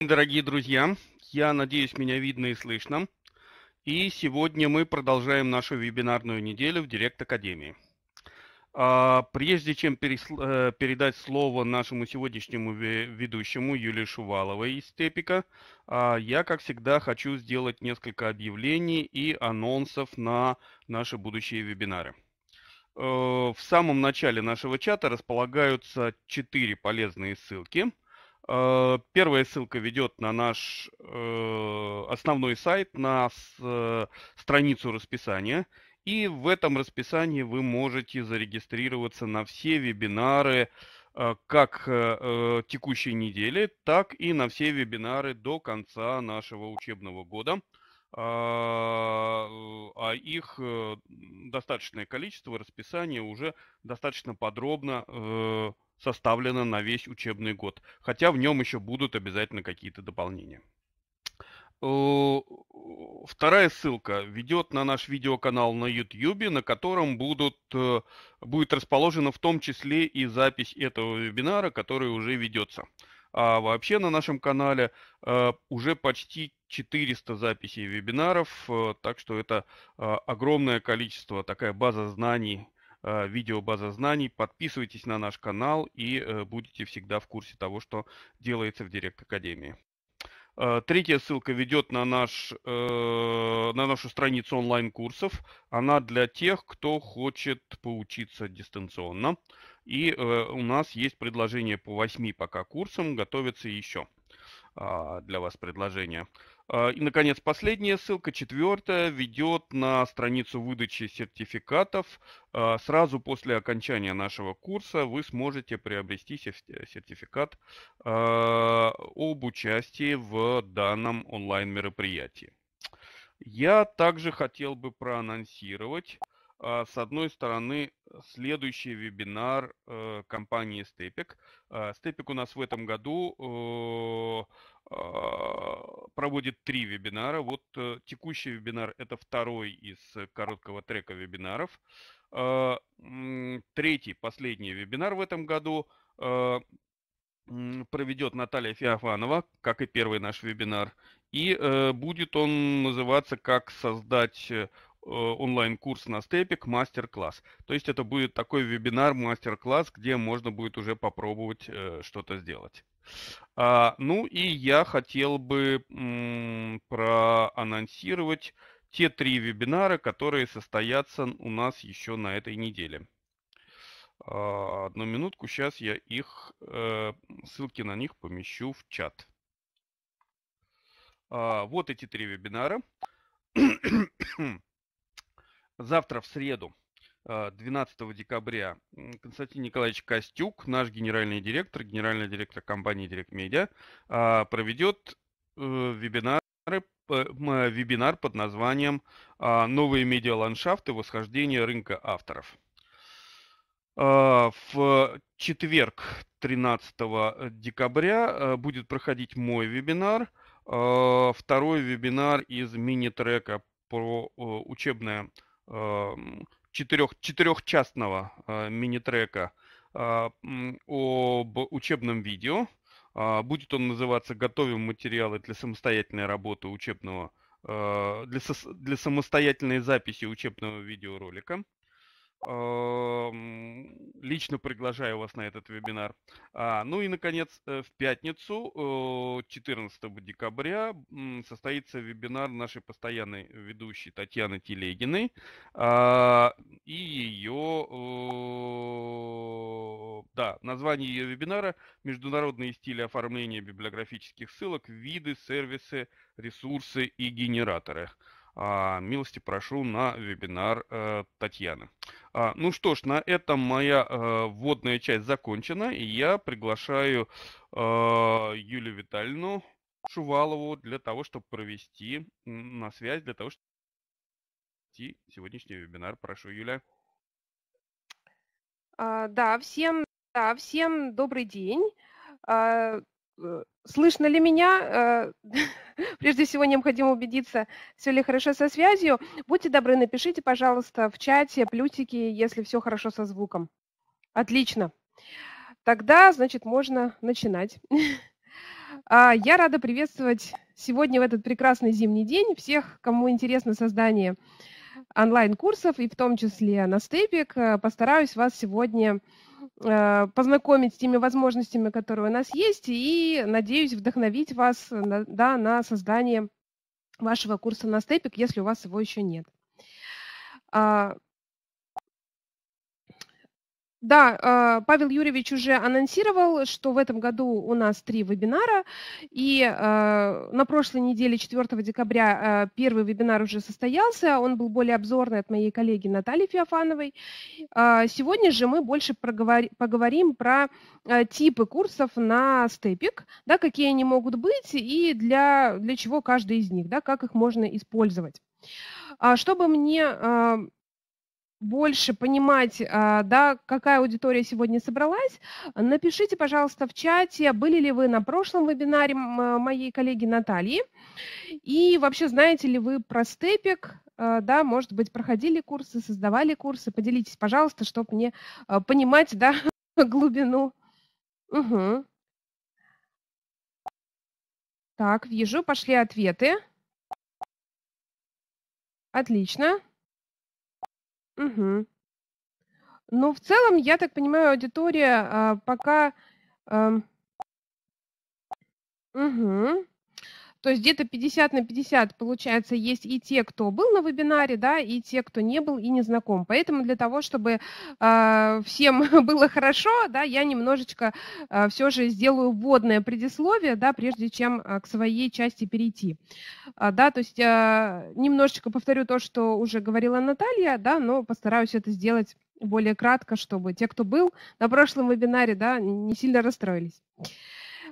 Дорогие друзья, я надеюсь, меня видно и слышно. И сегодня мы продолжаем нашу вебинарную неделю в Директ Академии. А, прежде чем э, передать слово нашему сегодняшнему ведущему Юлии Шуваловой из Тепика, а, я, как всегда, хочу сделать несколько объявлений и анонсов на наши будущие вебинары э, в самом начале нашего чата располагаются четыре полезные ссылки – Э, первая ссылка ведет на наш э, основной сайт, на э, страницу расписания. И в этом расписании вы можете зарегистрироваться на все вебинары как текущей недели, так и на все вебинары до конца нашего учебного года. А, а их достаточное количество, расписание уже достаточно подробно составлена на весь учебный год, хотя в нем еще будут обязательно какие-то дополнения. Э, вторая ссылка ведет на наш видеоканал на YouTube, на котором будут, э, будет расположена в том числе и запись этого вебинара, который уже ведется. А вообще на нашем канале э, уже почти 400 записей вебинаров, так что это огромное количество, такая база знаний Э, видео база знаний. Подписывайтесь на наш канал и э, будете всегда в курсе того, что делается в Директ Академии. Э, третья ссылка ведет на, наш, на нашу страницу онлайн-курсов. Она для тех, кто хочет поучиться дистанционно. И у нас есть предложение по 8 пока курсам, готовится еще а, для вас предложение. А, и, наконец, последняя ссылка, четвертая, ведет на страницу выдачи сертификатов. А, сразу после окончания нашего курса вы сможете приобрести сертификат а, об участии в данном онлайн-мероприятии. Я также хотел бы проанонсировать, с одной стороны, следующий вебинар э, компании Степик. Степик у нас в этом году э, а, проводит три вебинара. Вот э, текущий вебинар – это второй из э, короткого трека вебинаров. А, третий, последний вебинар в этом году а, проведет Наталья Феофанова, как и первый наш вебинар. И э, будет он называться «Как создать онлайн-курс на степик мастер-класс. То есть это будет такой вебинар, мастер-класс, где можно будет уже попробовать что-то сделать. А, ну и я хотел бы м, проанонсировать те три вебинара, которые состоятся у нас еще на этой неделе. А, одну минутку, сейчас я их, э, ссылки на них помещу в чат. А, вот эти три вебинара. Завтра в среду 12 а, декабря Константин Николаевич Костюк, наш генеральный директор, генеральный директор компании Direct Media, а, проведет э, вебинары, э, вебинар под названием а, «Новые медиаландшафты. Восхождение рынка авторов». В четверг 13 декабря э, будет проходить мой вебинар, второй вебинар из мини-трека про учебное четырех, четырехчастного э, мини-трека э, об учебном видео. Э, будет он называться «Готовим материалы для самостоятельной работы учебного, э, для, со, для самостоятельной записи учебного видеоролика». Эм, лично приглашаю вас на этот вебинар. А, ну и, наконец, э, в пятницу, 14 декабря, состоится вебинар нашей постоянной ведущей Татьяны Телегиной а, и ее... Да, название ее вебинара «Международные стили оформления библиографических ссылок, виды, сервисы, ресурсы и генераторы». А, милости прошу на вебинар э, Татьяны. А, ну что ж, на этом моя э, вводная часть закончена, и я приглашаю э, Юлию Витальевну Шувалову для того, чтобы провести на связь, для того, чтобы провести сегодняшний вебинар. Прошу, Юля. А, да, всем, да, всем добрый день. Э, слышно ли меня? Э, прежде всего, необходимо убедиться, все ли хорошо со связью. Будьте добры, напишите, пожалуйста, в чате плюсики, если все хорошо со звуком. Отлично. Тогда, значит, можно начинать. А, я рада приветствовать сегодня в этот прекрасный зимний день всех, кому интересно создание онлайн-курсов, и в том числе на степик. Э, постараюсь вас сегодня Э, познакомить с теми возможностями, которые у нас есть, и, надеюсь, вдохновить вас э, на, да, на создание вашего курса на степик, если у вас его еще нет. А, да, а, Павел Юрьевич уже анонсировал, что в этом году у нас три вебинара, и а, на прошлой неделе, 4 декабря, а, первый вебинар уже состоялся, он был более обзорный от моей коллеги Натальи Феофановой. Сегодня же мы больше поговорим про типы курсов на степик, да, какие они могут быть и для, для чего каждый из них, да, как их можно использовать. Чтобы мне больше понимать, а, да, какая аудитория сегодня собралась, напишите, пожалуйста, в чате, были ли вы на прошлом вебинаре а, моей коллеги Натальи, и вообще знаете ли вы про степик, а, да, может быть, проходили курсы, создавали курсы, поделитесь, пожалуйста, чтобы мне понимать, да, глубину. Угу. Так, вижу, пошли ответы. Отлично. Мгм. Но ну, в целом, я так понимаю, аудитория, а, пока, эм Мгм. То есть где-то 50 на 50, получается, есть и те, кто был на вебинаре, да, и те, кто не был и не знаком. Поэтому для того, чтобы э, всем было хорошо, да, я немножечко э, а, все же сделаю вводное предисловие, да, прежде чем э, к своей части перейти. А, да, то есть э, немножечко повторю то, что уже говорила Наталья, да, но постараюсь это сделать более кратко, чтобы те, кто был на прошлом вебинаре, да, не сильно расстроились.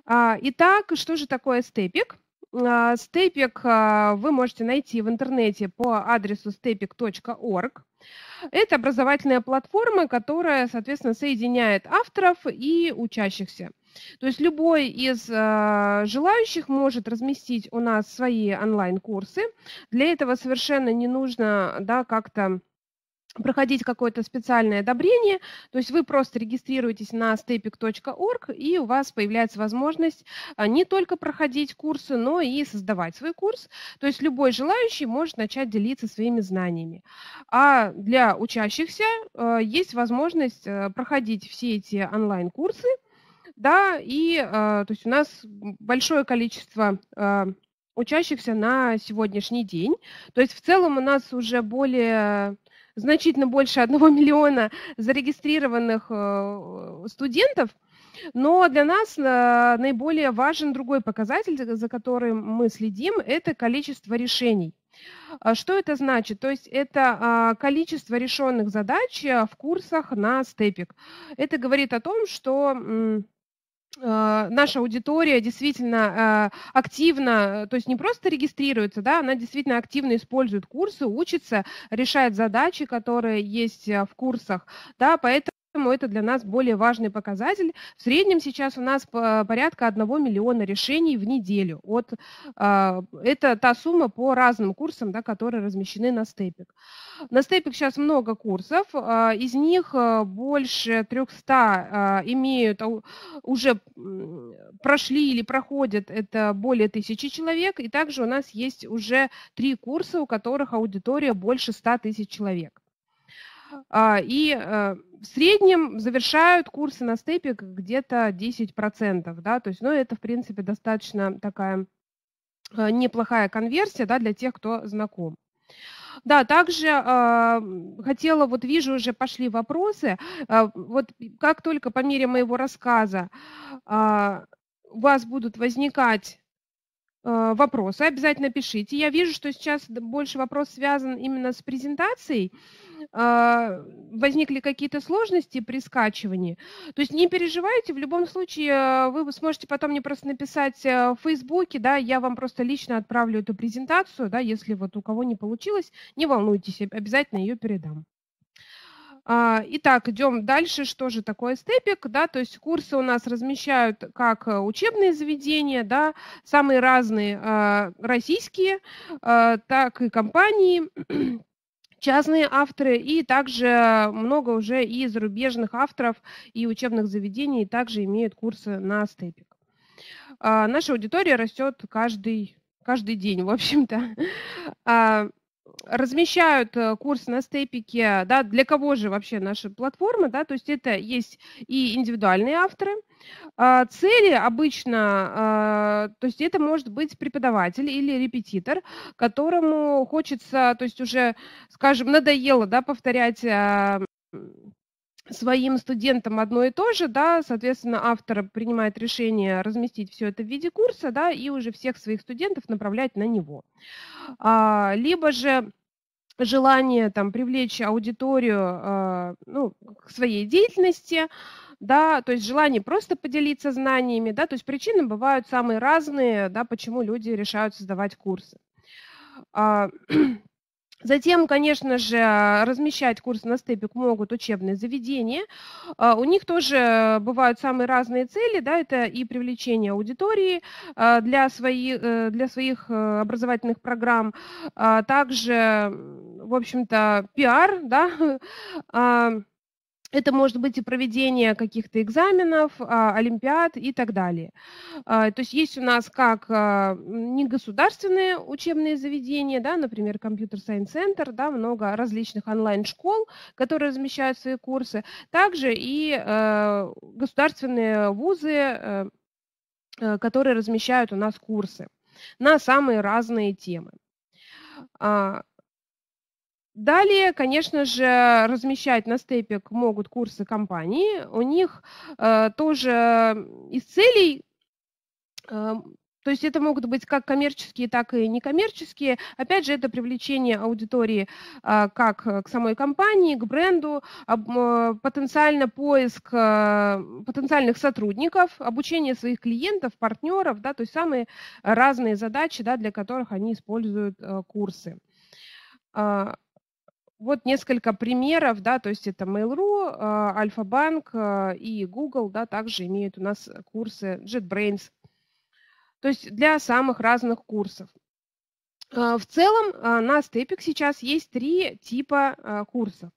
Итак, что же такое степик? А, степик а, вы можете найти в интернете по адресу stepik.org. Это образовательная платформа, которая, соответственно, соединяет авторов и учащихся. То есть любой из а, желающих может разместить у нас свои онлайн-курсы. Для этого совершенно не нужно да, как-то проходить какое-то специальное одобрение. То есть вы просто регистрируетесь на stepic.org, и у вас появляется возможность а, не только проходить курсы, но и создавать свой курс. То есть любой желающий может начать делиться своими знаниями. А для учащихся а, есть возможность а, проходить все эти онлайн-курсы. Да, и то есть у нас большое количество учащихся на сегодняшний день. То есть в целом у нас уже более значительно больше 1 миллиона зарегистрированных э, студентов, но для нас э, наиболее важен другой показатель, за которым мы следим, это количество решений. А что это значит? То есть это а, количество решенных задач э, в курсах на степик. Это говорит о том, что Э, наша аудитория действительно э, активно, э, то есть не просто регистрируется, да, она действительно активно использует курсы, учится, решает задачи, которые есть в курсах, да, поэтому Поэтому это для нас более важный показатель. В среднем сейчас у нас порядка 1 миллиона решений в неделю. вот а, это та сумма по разным курсам, да, которые размещены на степик. На степик сейчас много курсов. А, из них а, больше 300 имеют уже прошли или проходят это более тысячи человек. И также у нас есть уже три курса, у которых аудитория больше 100 тысяч человек. И в среднем завершают курсы на степе где-то 10%, процентов, да, то есть, ну, это, в принципе, достаточно такая э, неплохая конверсия, да, для тех, кто знаком. Да, также э, хотела, вот вижу, уже пошли вопросы. Э, вот как только по мере моего рассказа э, у вас будут возникать Э, вопросы обязательно пишите. Я вижу, что сейчас больше вопрос связан именно с презентацией. Э, возникли какие-то сложности при скачивании. То есть не переживайте, в любом случае э, вы сможете потом мне просто написать в Фейсбуке, да, я вам просто лично отправлю эту презентацию, да, если вот у кого не получилось, не волнуйтесь, обязательно ее передам. А, итак, идем дальше. Что же такое степик? Да, то есть курсы у нас размещают как э, учебные заведения, да, самые разные а, российские, а, так и компании, частные авторы и также много уже и зарубежных авторов и учебных заведений также имеют курсы на степик. Наша аудитория растет каждый, каждый день, в общем-то. размещают э, курсы на степике, да, для кого же вообще наша платформа, да, то есть это есть и индивидуальные авторы, а, Цели обычно, а, то есть это может быть преподаватель или репетитор, которому хочется, то есть уже, скажем, надоело да, повторять а, своим студентам одно и то же, да, соответственно, автор принимает решение разместить все это в виде курса, да, и уже всех своих студентов направлять на него. А, либо же желание там привлечь аудиторию а, ну, к своей деятельности, да, то есть желание просто поделиться знаниями, да, то есть причины бывают самые разные, да, почему люди решают создавать курсы. А, Затем, конечно же, а, размещать курс на степик могут учебные заведения. А, у них тоже бывают самые разные цели, да, это и привлечение аудитории а, э, для своих, для э, своих образовательных программ, также, в общем-то, пиар, да, Это может быть и проведение каких-то экзаменов, а, олимпиад и так далее. А, то есть есть у нас как а, негосударственные учебные заведения, да, например, компьютер Science Center, да, много различных онлайн-школ, которые размещают свои курсы, также и государственные вузы, э, э, которые размещают у нас курсы на самые разные темы. Далее, конечно же, размещать на степик могут курсы компании. У них э, тоже из целей э, то есть это могут быть как коммерческие, так и некоммерческие. Опять же, это привлечение аудитории э, как к самой компании, к бренду, э, потенциально поиск э, потенциальных сотрудников, обучение своих клиентов, партнеров, да, то есть самые разные задачи, да, для которых они используют курсы. А, вот несколько примеров, да, то есть это Mail.ru, а, Альфа-банк а, и Google, да, также имеют у нас курсы JetBrains, то есть для самых разных курсов. А, в целом на Stepik сейчас есть три типа курсов.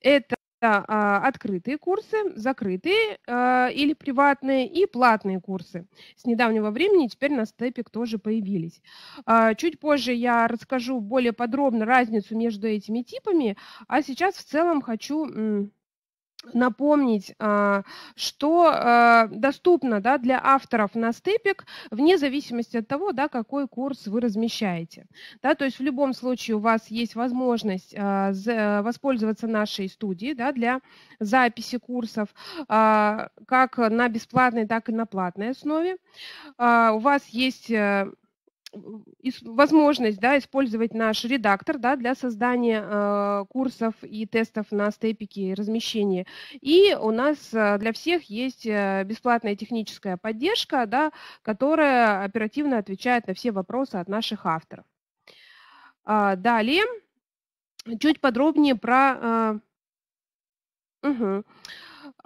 Это это э, а, открытые курсы, закрытые э, или приватные и платные курсы. С недавнего времени теперь на степик тоже появились. Э, чуть позже я расскажу более подробно разницу между этими типами, а сейчас в целом хочу напомнить, а, что а, доступно да, для авторов на степик вне зависимости от того, да, какой курс вы размещаете. Да, то есть в любом случае у вас есть возможность а, воспользоваться нашей студией да, для записи курсов как на бесплатной, так и на платной основе. У вас есть э, возможность да, использовать наш редактор да, для создания э, курсов и тестов на степике и размещении. И у нас э, для всех есть э, бесплатная техническая поддержка, да, которая оперативно отвечает на все вопросы от наших авторов. А, далее, чуть подробнее про... Э, угу.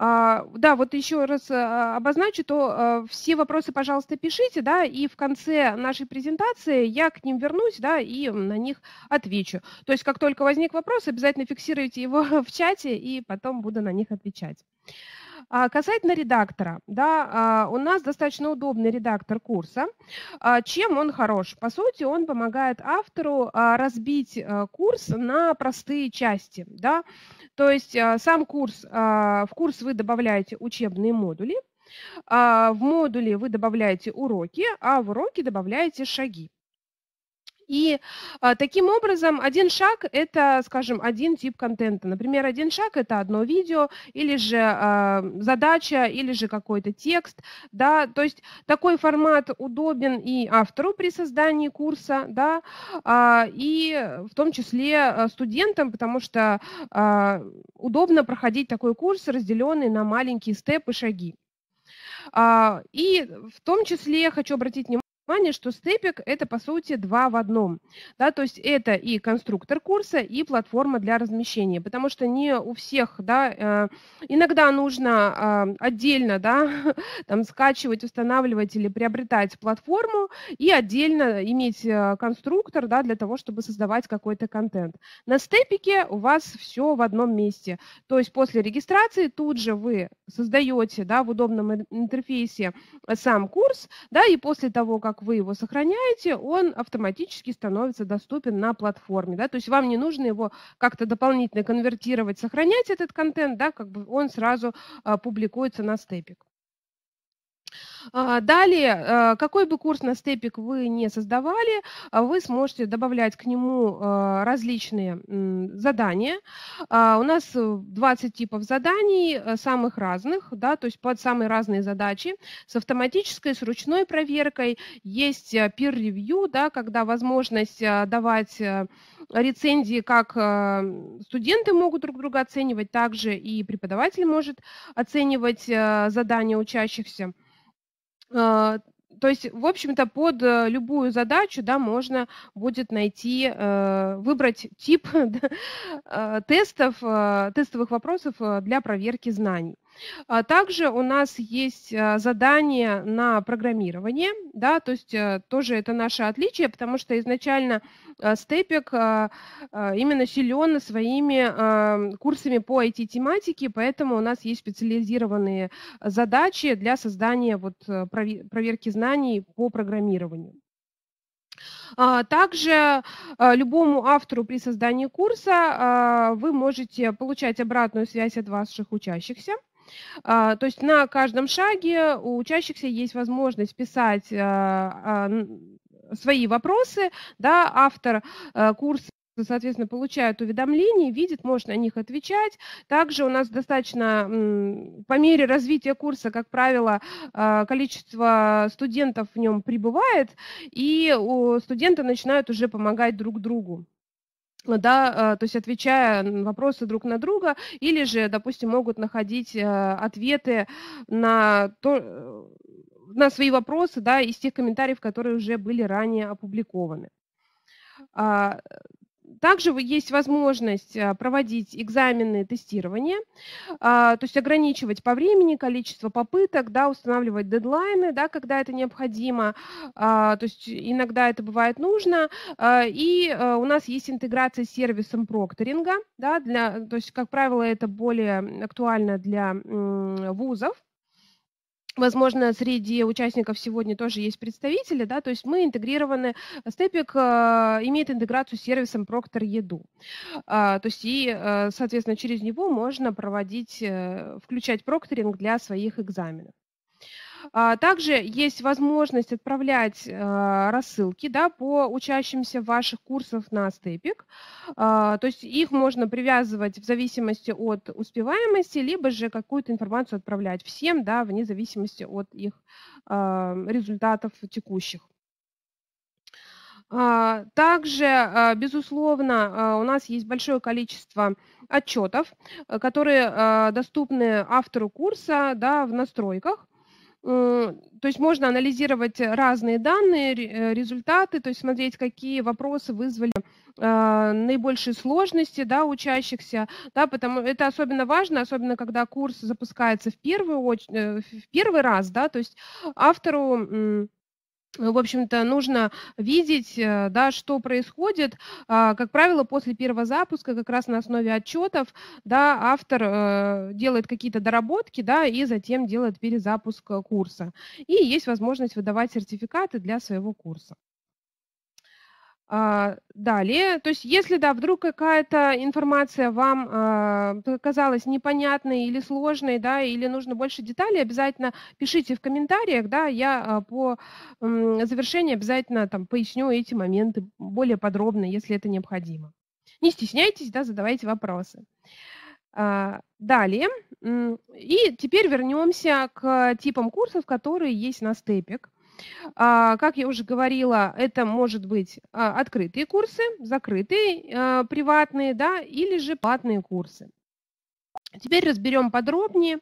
А, да, вот еще раз а, обозначу, то а, все вопросы, пожалуйста, пишите, да, и в конце нашей презентации я к ним вернусь, да, и на них отвечу. То есть как только возник вопрос, обязательно фиксируйте его в чате, и потом буду на них отвечать. А касательно редактора, да, а, у нас достаточно удобный редактор курса. А, чем он хорош? По сути, он помогает автору а, разбить курс на простые части, да, то есть сам курс, в курс вы добавляете учебные модули, в модуле вы добавляете уроки, а в уроки добавляете шаги. И а, таким образом один шаг – это, скажем, один тип контента. Например, один шаг – это одно видео, или же а, задача, или же какой-то текст. Да? То есть такой формат удобен и автору при создании курса, да? А, и в том числе студентам, потому что удобно проходить такой курс, разделенный на маленькие степы, шаги. И в том числе хочу обратить внимание, Внимание, что степик – это, по сути, два в одном. Да, то есть это и конструктор курса, и платформа для размещения, потому что не у всех, да, э, иногда нужно э, отдельно, да, там, скачивать, устанавливать или приобретать платформу и отдельно иметь э, конструктор, да, для того, чтобы создавать какой-то контент. На степике у вас все в одном месте, то есть после регистрации тут же вы создаете, да, в удобном интерфейсе сам курс, да, и после того, как как вы его сохраняете, он автоматически становится доступен на платформе. Да? То есть вам не нужно его как-то дополнительно конвертировать, сохранять этот контент, да, как бы он сразу а, публикуется на степик. А, далее, э, какой бы курс на степик вы не создавали, а, вы сможете добавлять к нему э, различные задания. А, у нас 20 э, типов заданий, самых разных, да, то есть под самые разные задачи, с автоматической, с ручной проверкой. Есть peer-review, да, когда возможность давать рецензии, как студенты могут друг друга оценивать, также и преподаватель может оценивать задания учащихся. А, то есть, в общем-то, под э, любую задачу да, можно будет найти, э, выбрать тип э, тестов, тестовых вопросов для проверки знаний. А также у нас есть а, задание на программирование, да, то есть э, тоже это наше отличие, потому что изначально э, Степик э, именно силен своими эм, курсами по IT-тематике, поэтому у нас есть специализированные задачи для создания вот проверки знаний по программированию. А также любому автору при создании курса вы можете получать обратную связь от ваших учащихся – а, то есть на каждом шаге у учащихся есть возможность писать а, а, свои вопросы, да, автор э, курса соответственно, получают уведомления, видят, может на них отвечать. Также у нас достаточно, по мере развития курса, как правило, количество студентов в нем прибывает, и студенты начинают уже помогать друг другу да, э, то есть отвечая на вопросы друг на друга, или же, допустим, могут находить э, ответы на то, э, на свои вопросы, да, из тех комментариев, которые уже были ранее опубликованы. А, также есть возможность а, проводить экзамены тестирования, а, то есть ограничивать по времени количество попыток, да, устанавливать дедлайны, да, когда это необходимо, а, то есть иногда это бывает нужно. И у нас есть интеграция с сервисом прокторинга, да, для, то есть, как правило, это более актуально для вузов, Возможно, среди участников сегодня тоже есть представители, да, то есть мы интегрированы, э, Степик э, имеет интеграцию с сервисом Proctor Еду. Э, то есть и, э, соответственно, через него можно проводить, э, включать прокторинг для своих экзаменов. А, также есть возможность отправлять а, рассылки да, по учащимся ваших курсов на степик. А, то есть их можно привязывать в зависимости от успеваемости, либо же какую-то информацию отправлять всем, да, вне зависимости от их результатов текущих. Также, безусловно, у нас есть большое количество отчетов, которые доступны автору курса да, в настройках. Э, то есть можно анализировать разные данные, э, результаты, то есть смотреть, какие вопросы вызвали а, наибольшие сложности да, учащихся. Да, потому это особенно важно, особенно когда курс запускается в, первую э, в первый раз, да, то есть автору в общем-то, нужно видеть, э, да, что происходит. А, как правило, после первого запуска, как раз на основе отчетов, да, автор э, делает какие-то доработки, да, и затем делает перезапуск курса. И есть возможность выдавать сертификаты для своего курса. А, далее, то есть если, да, вдруг какая-то информация вам а, показалась непонятной или сложной, да, или нужно больше деталей, обязательно пишите в комментариях, да, я а, по завершении обязательно там поясню эти моменты более подробно, если это необходимо. Не стесняйтесь, да, задавайте вопросы. далее, и теперь вернемся к типам курсов, которые есть на степик. А, как я уже говорила, это может быть а, открытые курсы, закрытые, а, приватные, да, или же платные курсы. Теперь разберем подробнее.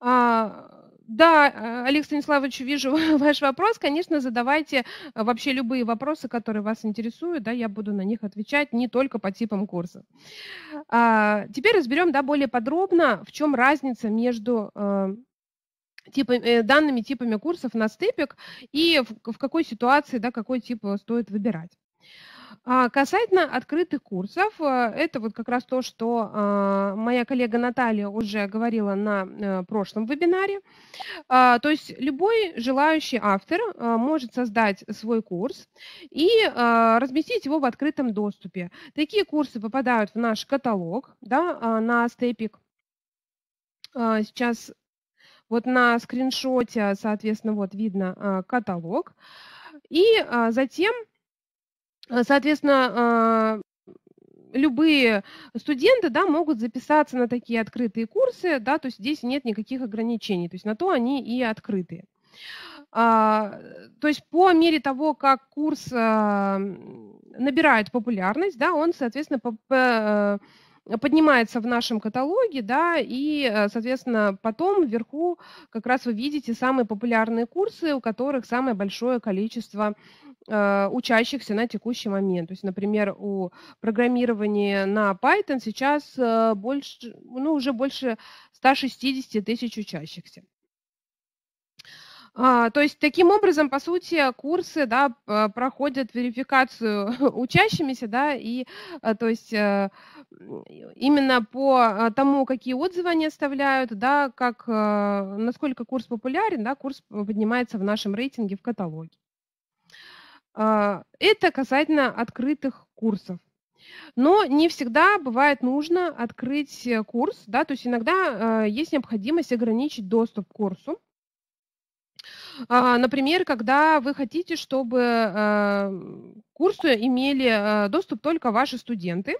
Да, Олег Станиславович, вижу ваш вопрос. Конечно, задавайте вообще любые вопросы, которые вас интересуют. Да, я буду на них отвечать не только по типам курса. теперь разберем да, более подробно, в чем разница между типа, э, данными типами курсов на степик и в, в какой ситуации да, какой тип э, стоит выбирать. А, касательно открытых курсов, э, это вот как раз то, что а, моя коллега Наталья уже говорила на прошлом вебинаре. А, то есть любой желающий автор может создать свой курс и разместить его в открытом доступе. Такие курсы попадают в наш каталог да, на Степик. Сейчас вот на скриншоте, соответственно, вот видно а, каталог. И а, затем, а, соответственно, любые студенты да, могут записаться на такие открытые курсы, да, то есть здесь нет никаких ограничений, то есть на то они и открытые. то есть по мере того, как курс набирает популярность, да, он, соответственно, по, по, поднимается в нашем каталоге, да, и, э, соответственно, потом вверху как раз вы видите самые популярные курсы, у которых самое большое количество э, учащихся на текущий момент. То есть, например, у программирования на Python сейчас э, больше, ну, уже больше 160 тысяч учащихся. А, то есть таким образом, по сути, курсы да, проходят верификацию учащимися, да, и э, то есть э, именно по э, тому, какие отзывы они оставляют, да, как, насколько курс популярен, да, курс поднимается в нашем рейтинге в каталоге. А, это касательно открытых курсов. Но не всегда бывает нужно открыть курс, да, то есть иногда э, есть необходимость ограничить доступ к курсу, а, например, когда вы хотите, чтобы к э, курсу имели э, доступ только ваши студенты,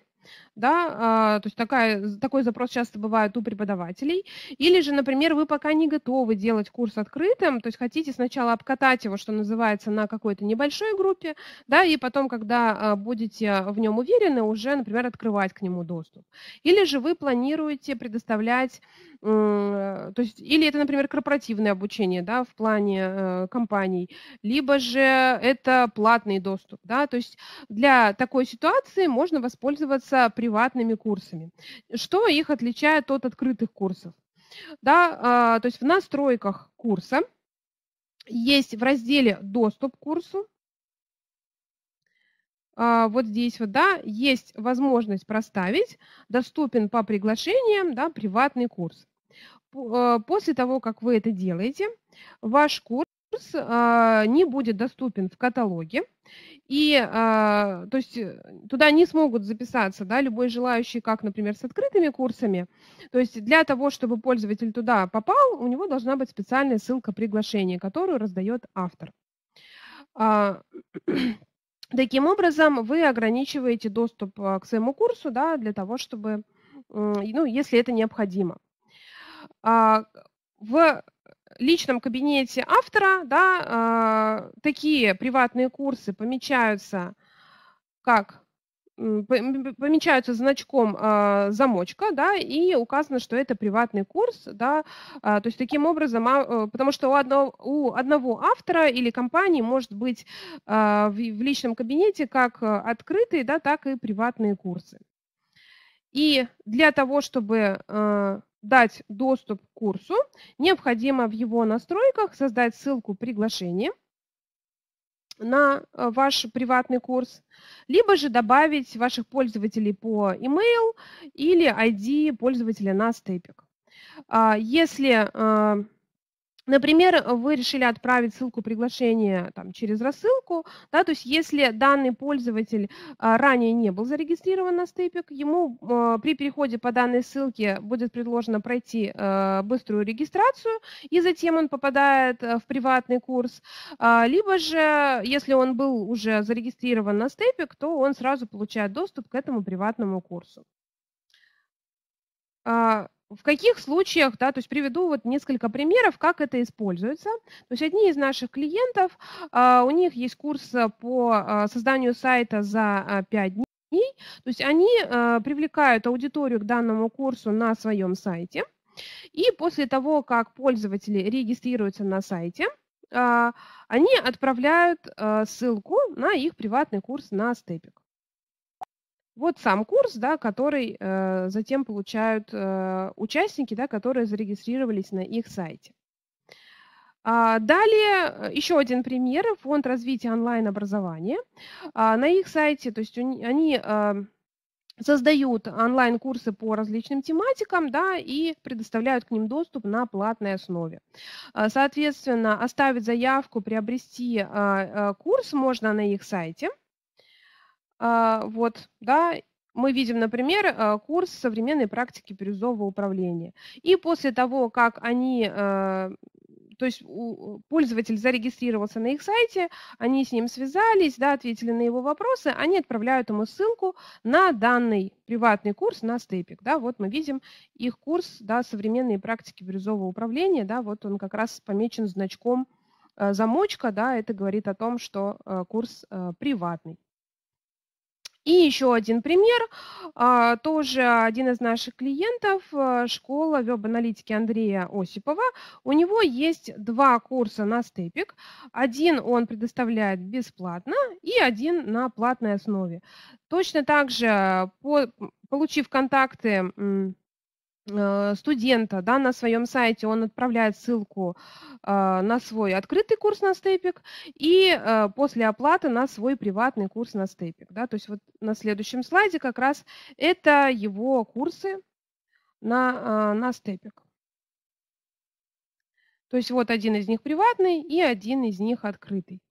да, а, то есть такая, такой запрос часто бывает у преподавателей, или же, например, вы пока не готовы делать курс открытым, то есть хотите сначала обкатать его, что называется, на какой-то небольшой группе, да, и потом, когда а, будете в нем уверены, уже, например, открывать к нему доступ. Или же вы планируете предоставлять то есть, или это, например, корпоративное обучение, да, в плане э, компаний, либо же это платный доступ, да, то есть для такой ситуации можно воспользоваться при приватными курсами. Что их отличает от открытых курсов? Да, а, то есть в настройках курса есть в разделе «Доступ к курсу», а, вот здесь вот, да, есть возможность проставить «Доступен по приглашениям», да, «Приватный курс». А, после того, как вы это делаете, ваш курс не будет доступен в каталоге, и а, то есть э, туда не смогут записаться, да, любой желающий, как, например, с открытыми курсами. То есть для того, чтобы пользователь туда попал, у него должна быть специальная ссылка приглашения, которую раздает автор. А, таким образом, вы ограничиваете доступ а, к своему курсу, да, для того, чтобы, ну, если это необходимо. А, в личном кабинете автора да, а, такие приватные курсы помечаются как помечаются значком э, замочка, да, и указано, что это приватный курс, да, э, то есть таким образом, а, э, потому что у одного, у одного автора или компании может быть э, в, в личном кабинете как э, открытые, да, так и приватные курсы. И для того, чтобы э, дать доступ к курсу, необходимо в его настройках создать ссылку приглашения на э, ваш приватный курс, либо же добавить ваших пользователей по email или ID пользователя на степик. А, если а, Например, вы решили отправить ссылку приглашения там, через рассылку, да, то есть если данный пользователь а, ранее не был зарегистрирован на стейпик, ему а, при переходе по данной ссылке будет предложено пройти а, быструю регистрацию, и затем он попадает э, в приватный курс, либо же, если он был уже зарегистрирован на стейпик, то он сразу получает доступ к этому приватному курсу. В каких случаях, да, то есть приведу вот несколько примеров, как это используется. То есть одни из наших клиентов, а, у них есть курс э, по а, созданию сайта за 5 а, дней, то есть они привлекают аудиторию к данному курсу на своем сайте, и после того, как пользователи регистрируются на сайте, они отправляют ссылку на их приватный курс на степик. Вот сам курс, да, который э, затем получают э, участники, да, которые зарегистрировались на их сайте. А, далее э, еще один пример. Фонд развития онлайн-образования. А, на их сайте, то есть они э, создают онлайн-курсы по различным тематикам, да, и предоставляют к ним доступ на платной основе. А, соответственно, оставить заявку, приобрести а, э, курс можно на их сайте – а, вот, да, мы видим, например, а, курс современной практики бирюзового управления. И после того, как они, а, то есть пользователь зарегистрировался на их сайте, они с ним связались, да, ответили на его вопросы, они отправляют ему ссылку на данный приватный курс на степик. Да, вот мы видим их курс да, современные практики бирюзового управления, да, вот он как раз помечен значком замочка, да, это говорит о том, что курс приватный. И еще один пример, а, тоже один из наших клиентов, э, школа веб-аналитики Андрея Осипова. У него есть два курса на степик. Один он предоставляет бесплатно и один на платной основе. Точно так же, э, получив контакты Э, студента да, на своем сайте, он отправляет ссылку э, на свой открытый курс на степик и э, после оплаты на свой приватный курс на степик. Да. То есть вот на следующем слайде как раз это его курсы на, э, на степик. То есть вот один из них приватный и один из них открытый.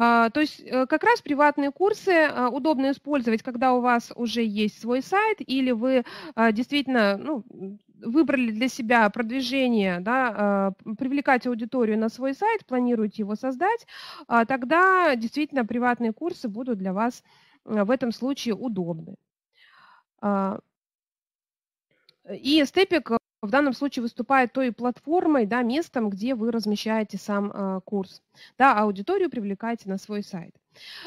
А, то есть э, как раз приватные курсы а, удобно использовать, когда у вас уже есть свой сайт или вы а, действительно ну, выбрали для себя продвижение, да, привлекать аудиторию на свой сайт, планируете его создать, тогда действительно приватные курсы будут для вас э, в этом случае удобны. И степик э, в данном случае выступает той платформой, да, местом, где вы размещаете сам э, курс. Да, аудиторию привлекаете на свой сайт.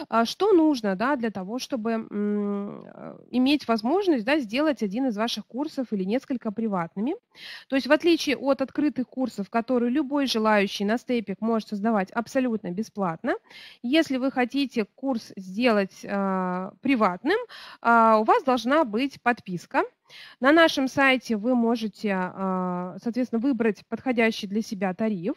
А, что нужно да, для того, чтобы а, иметь возможность да, сделать один из ваших курсов или несколько приватными? То есть в отличие от открытых курсов, которые любой желающий на степик может создавать абсолютно бесплатно, если вы хотите курс сделать э, приватным, э, у вас должна быть подписка на нашем сайте вы можете, а, соответственно, выбрать подходящий для себя тариф.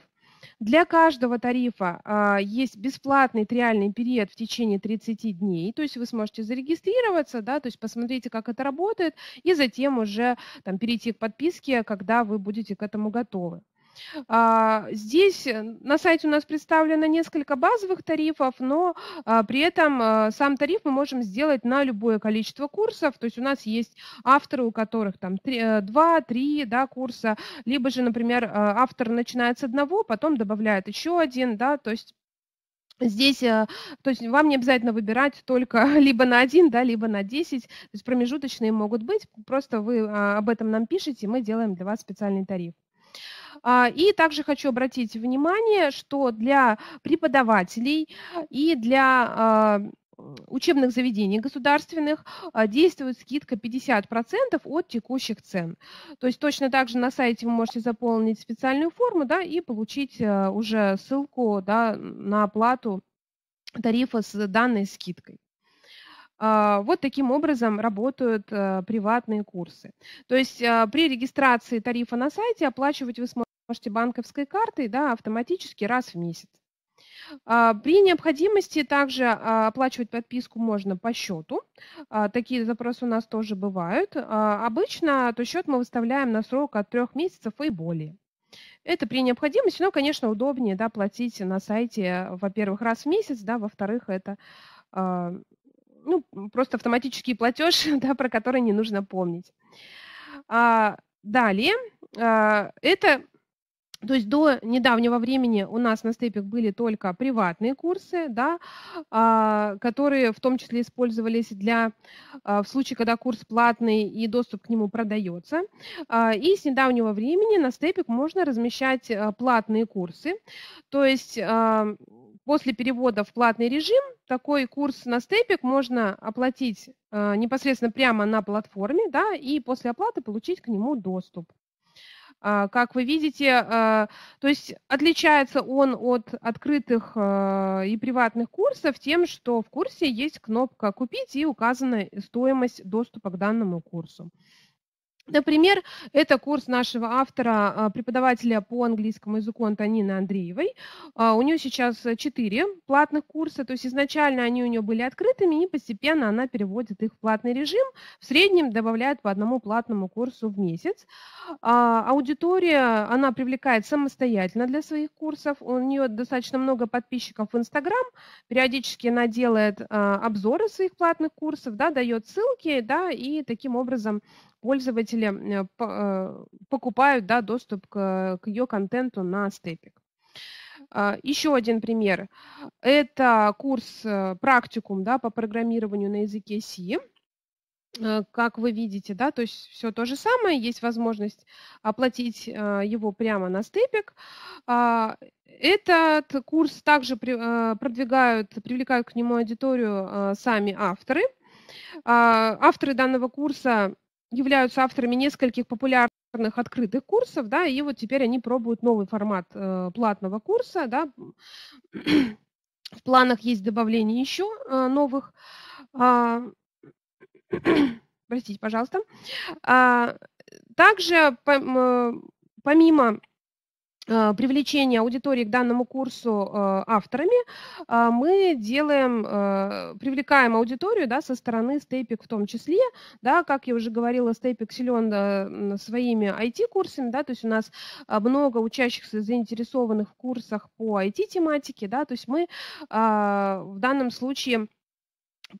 Для каждого тарифа а, есть бесплатный триальный период в течение 30 дней, то есть вы сможете зарегистрироваться, да, то есть посмотрите, как это работает, и затем уже там, перейти к подписке, когда вы будете к этому готовы. А, здесь э, на сайте у нас представлено несколько базовых тарифов, но а, при этом а, сам тариф мы можем сделать на любое количество курсов. То есть у нас есть авторы, у которых там 2-3 э, да, курса, либо же, например, автор начинает с одного, потом добавляет еще один, да, то есть Здесь, э, то есть вам не обязательно выбирать только либо на один, да, либо на 10, то есть промежуточные могут быть, просто вы об этом нам пишете, мы делаем для вас специальный тариф. А, и также хочу обратить внимание, что для преподавателей и для а, учебных заведений государственных а, действует скидка 50% от текущих цен. То есть точно так же на сайте вы можете заполнить специальную форму да, и получить уже ссылку да, на оплату тарифа с данной скидкой. Вот таким образом работают приватные курсы. То есть при регистрации тарифа на сайте оплачивать вы сможете можете банковской картой да, автоматически раз в месяц. А, при необходимости также а, оплачивать подписку можно по счету. А, такие запросы у нас тоже бывают. Обычно то счет мы выставляем на срок от трех месяцев и более. Это при необходимости, но, конечно, удобнее да, платить на сайте, во-первых, раз в месяц, да, во-вторых, это ну, просто автоматический платеж, да, про который не нужно помнить. Далее, это то есть до недавнего времени у нас на степях были только приватные курсы, да, а, которые в том числе использовались для, а, в случае, когда курс платный и доступ к нему продается. А, и с недавнего времени на степик можно размещать платные курсы. То есть после перевода в платный режим такой курс на степик можно оплатить непосредственно прямо на платформе да, и после оплаты получить к нему доступ. А, как вы видите, а, то есть отличается он от открытых а, и приватных курсов тем, что в курсе есть кнопка «Купить» и указана стоимость доступа к данному курсу. Например, это курс нашего автора, а, преподавателя по английскому языку Антонины Андреевой. А, у нее сейчас четыре платных курса, то есть изначально они у нее были открытыми, и постепенно она переводит их в платный режим. В среднем добавляет по одному платному курсу в месяц. А, аудитория, она привлекает самостоятельно для своих курсов. У нее достаточно много подписчиков в Инстаграм. Периодически она делает обзоры своих платных курсов, да, дает ссылки, да, и таким образом пользователи э, э, покупают да, доступ к, к ее контенту на степик. А, Еще один пример. Это курс э, практикум да, по программированию на языке C как вы видите, да, то есть все то же самое, есть возможность оплатить его прямо на степик. А, этот курс также продвигают, привлекают к нему аудиторию сами авторы. А, авторы данного курса являются авторами нескольких популярных открытых курсов, да, и вот теперь они пробуют новый формат э, платного курса, да. В планах есть добавление еще э, новых. Э, простите, пожалуйста. А, также э, помимо Э, привлечение аудитории к данному курсу э, авторами, а, мы делаем, э, привлекаем аудиторию да, со стороны стейпик в том числе. Да, как я уже говорила, стейпик силен своими IT-курсами, да, то есть у нас а, много учащихся заинтересованных в курсах по IT-тематике, да, то есть мы а, в данном случае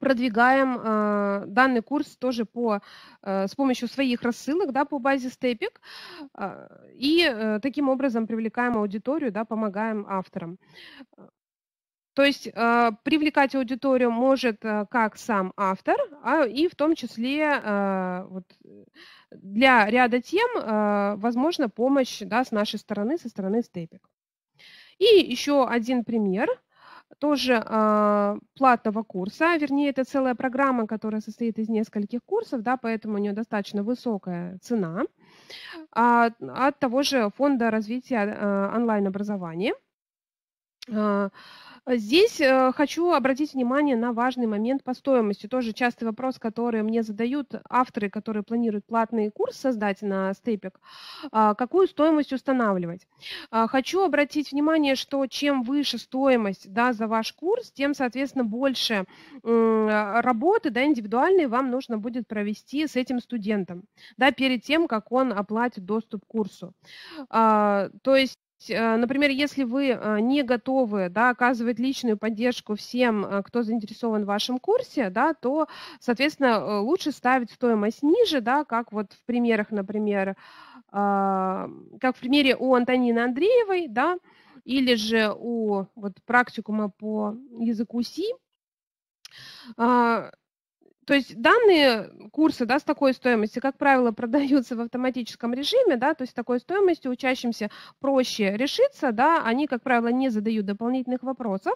продвигаем э, данный курс тоже по, э, с помощью своих рассылок да, по базе степик э, а, и э, таким образом привлекаем аудиторию, да, помогаем авторам. То есть э, привлекать аудиторию может э, как сам автор, а, и в том числе э, вот, для ряда тем э, возможна помощь да, с нашей стороны, со стороны степик. И еще один пример – тоже э, платного курса, вернее, это целая программа, которая состоит из нескольких курсов, да, поэтому у нее достаточно высокая цена а, от того же фонда развития э, онлайн-образования. А, а здесь э, хочу обратить внимание на важный момент по стоимости. Тоже частый вопрос, который мне задают авторы, которые планируют платный курс создать на степик. А, какую стоимость устанавливать? Хочу обратить внимание, что чем выше стоимость да, за ваш курс, тем, соответственно, больше работы да, индивидуальной вам нужно будет провести с этим студентом да, перед тем, как он оплатит доступ к курсу. То есть Э, например, если вы э, не готовы да, оказывать личную поддержку всем, э, кто заинтересован в вашем курсе, да, то, соответственно, лучше ставить стоимость ниже, да, как вот в примерах, например, а, как в примере у Антонины Андреевой, да, или же у вот, практикума по языку Си. А, то есть данные курсы да, с такой стоимостью, как правило, продаются в автоматическом режиме, да, то есть с такой стоимостью учащимся проще решиться, да, они, как правило, не задают дополнительных вопросов.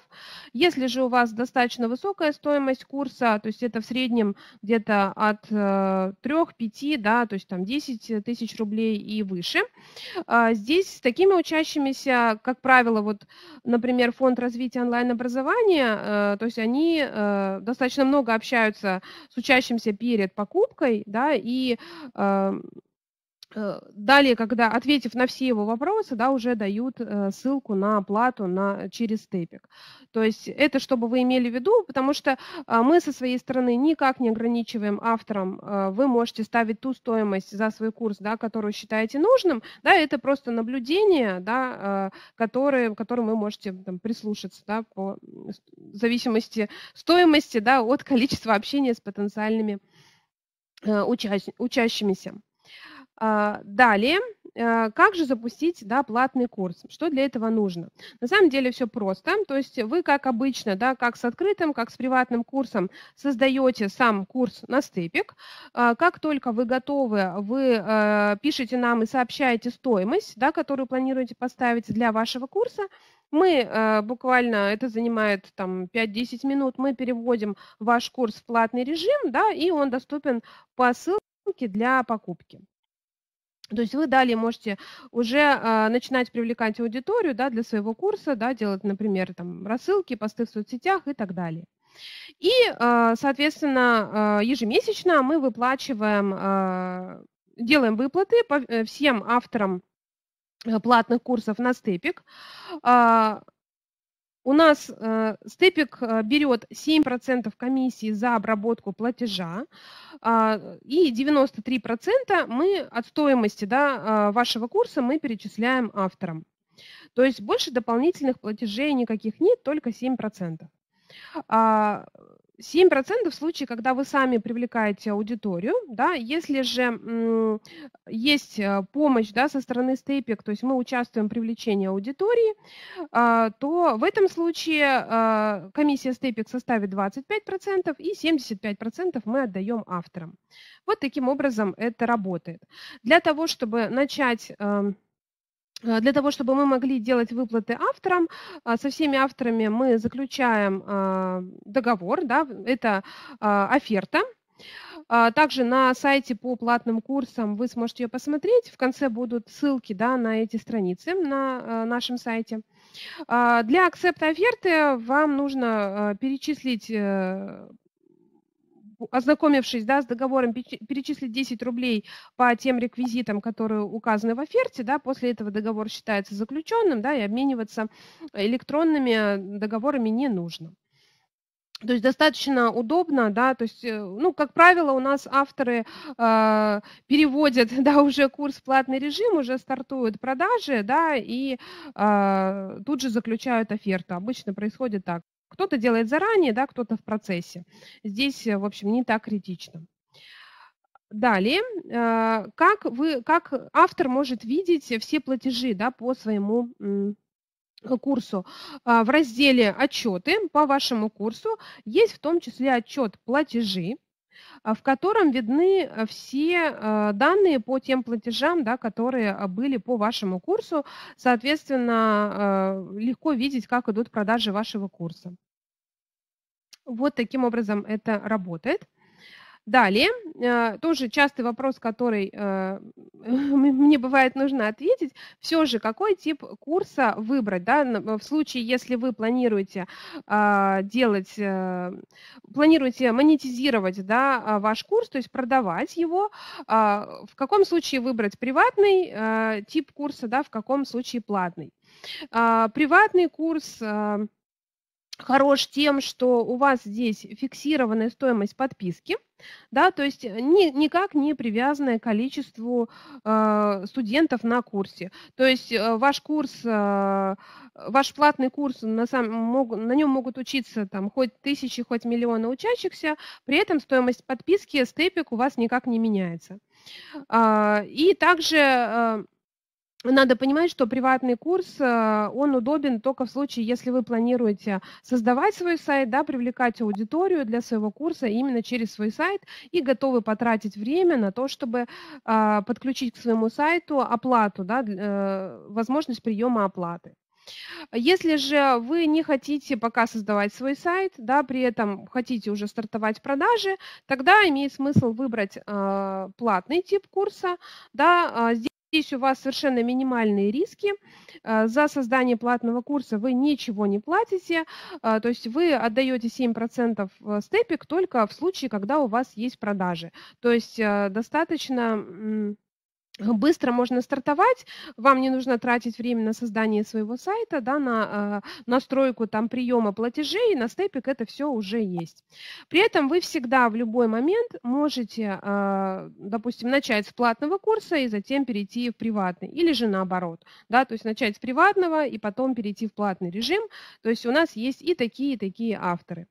Если же у вас достаточно высокая стоимость курса, то есть это в среднем где-то от 3-5, э, да, то есть там 10 тысяч рублей и выше, а здесь с такими учащимися, как правило, вот, например, фонд развития онлайн-образования, э, то есть они э, достаточно много общаются с с учащимся перед покупкой, да, и э, Э, далее, когда ответив на все его вопросы, да, уже дают э, ссылку на оплату на, через степик. То есть это, чтобы вы имели в виду, потому что э, мы со своей стороны никак не ограничиваем авторам. Вы можете ставить ту стоимость за свой курс, да, которую считаете нужным. Да, это просто наблюдение, да, которое, которым вы можете там, прислушаться да, по зависимости стоимости да, от количества общения с потенциальными учащимися. А, далее, э, как же запустить да, платный курс? Что для этого нужно? На самом деле все просто. То есть вы, как обычно, да, как с открытым, как с приватным курсом, создаете сам курс на степик. А, как только вы готовы, вы э, пишете нам и сообщаете стоимость, да, которую планируете поставить для вашего курса. Мы э, буквально, это занимает там 5-10 минут, мы переводим ваш курс в платный режим, да, и он доступен по ссылке для покупки. То есть вы далее можете уже э, начинать привлекать аудиторию да, для своего курса, да, делать, например, там, рассылки, посты в соцсетях и так далее. И, э, соответственно, э, ежемесячно мы выплачиваем, э, делаем выплаты по э, всем авторам э, платных курсов на степик. Э, у нас э, Степик э, берет 7% комиссии за обработку платежа а, и 93% мы от стоимости да, э, вашего курса мы перечисляем авторам. То есть больше дополнительных платежей никаких нет, только 7%. 7% в случае, когда вы сами привлекаете аудиторию, да, если же есть э, помощь, да, со стороны стейпик, то есть мы участвуем в привлечении аудитории, а, то в этом случае а, комиссия стейпик составит 25% и 75% мы отдаем авторам. Вот таким образом это работает. Для того, чтобы начать а, Э, для того, чтобы мы могли делать выплаты авторам, а, со всеми авторами мы заключаем а, договор, да, это а, оферта. Также на сайте по платным курсам вы сможете ее посмотреть. В конце будут ссылки да, на эти страницы на э, нашем сайте. Для акцепта оферты вам нужно э, перечислить ознакомившись да, с договором, перечислить 10 рублей по тем реквизитам, которые указаны в оферте, да, после этого договор считается заключенным, да, и обмениваться электронными э, договорами не нужно. То есть достаточно удобно, да, то есть, э, ну, как правило, у нас авторы э, переводят, да, уже курс платный режим, уже стартуют продажи, да, и э, тут же заключают оферту. Обычно происходит так. Кто-то делает заранее, да, кто-то в процессе. Здесь, э, в общем, не так критично. Далее, э, как, вы, как автор может видеть все платежи да, по своему курсу. А, в разделе «Отчеты» по вашему курсу есть в том числе отчет «Платежи», а, в котором видны э, все э, данные по тем платежам, да, которые э, были по вашему курсу. Соответственно, легко видеть, как идут продажи вашего курса. Вот таким образом это работает. Далее, э, тоже частый вопрос, который э, мне бывает нужно ответить, все же какой тип курса выбрать, да, в случае, если вы планируете а, делать, э, планируете монетизировать, да, а, ваш курс, то есть продавать его, а, в каком случае выбрать приватный тип курса, да, в каком случае платный. Приватный курс хорош тем, что у вас здесь фиксированная стоимость подписки, да, то есть э, ни, никак не привязанное к количеству э, студентов на курсе. То есть э, ваш курс, э, ваш платный курс, на, сам, мог, на нем могут учиться там хоть тысячи, хоть миллионы учащихся, при этом стоимость подписки степик у вас никак не меняется. Э, и также... Э, надо понимать, что приватный курс, э, он удобен только в случае, если вы планируете создавать свой сайт, да, привлекать аудиторию для своего курса именно через свой сайт и готовы потратить время на то, чтобы а, подключить к своему сайту оплату, да, э, возможность приема оплаты. Если же вы не хотите пока создавать свой сайт, да, при этом хотите уже стартовать продажи, тогда имеет смысл выбрать э, платный тип курса. Да, э, Здесь у вас совершенно минимальные риски. Э, за создание платного курса вы ничего не платите, э, то есть вы отдаете 7% э, степик только в случае, когда у вас есть продажи. То есть достаточно быстро можно стартовать, вам не нужно тратить время на создание своего сайта, да, на э, настройку там приема платежей, на степик это все уже есть. При этом вы всегда в любой момент можете, э, допустим, начать с платного курса и затем перейти в приватный, или же наоборот, да, то есть начать с приватного и потом перейти в платный режим, то есть у нас есть и такие, и такие авторы.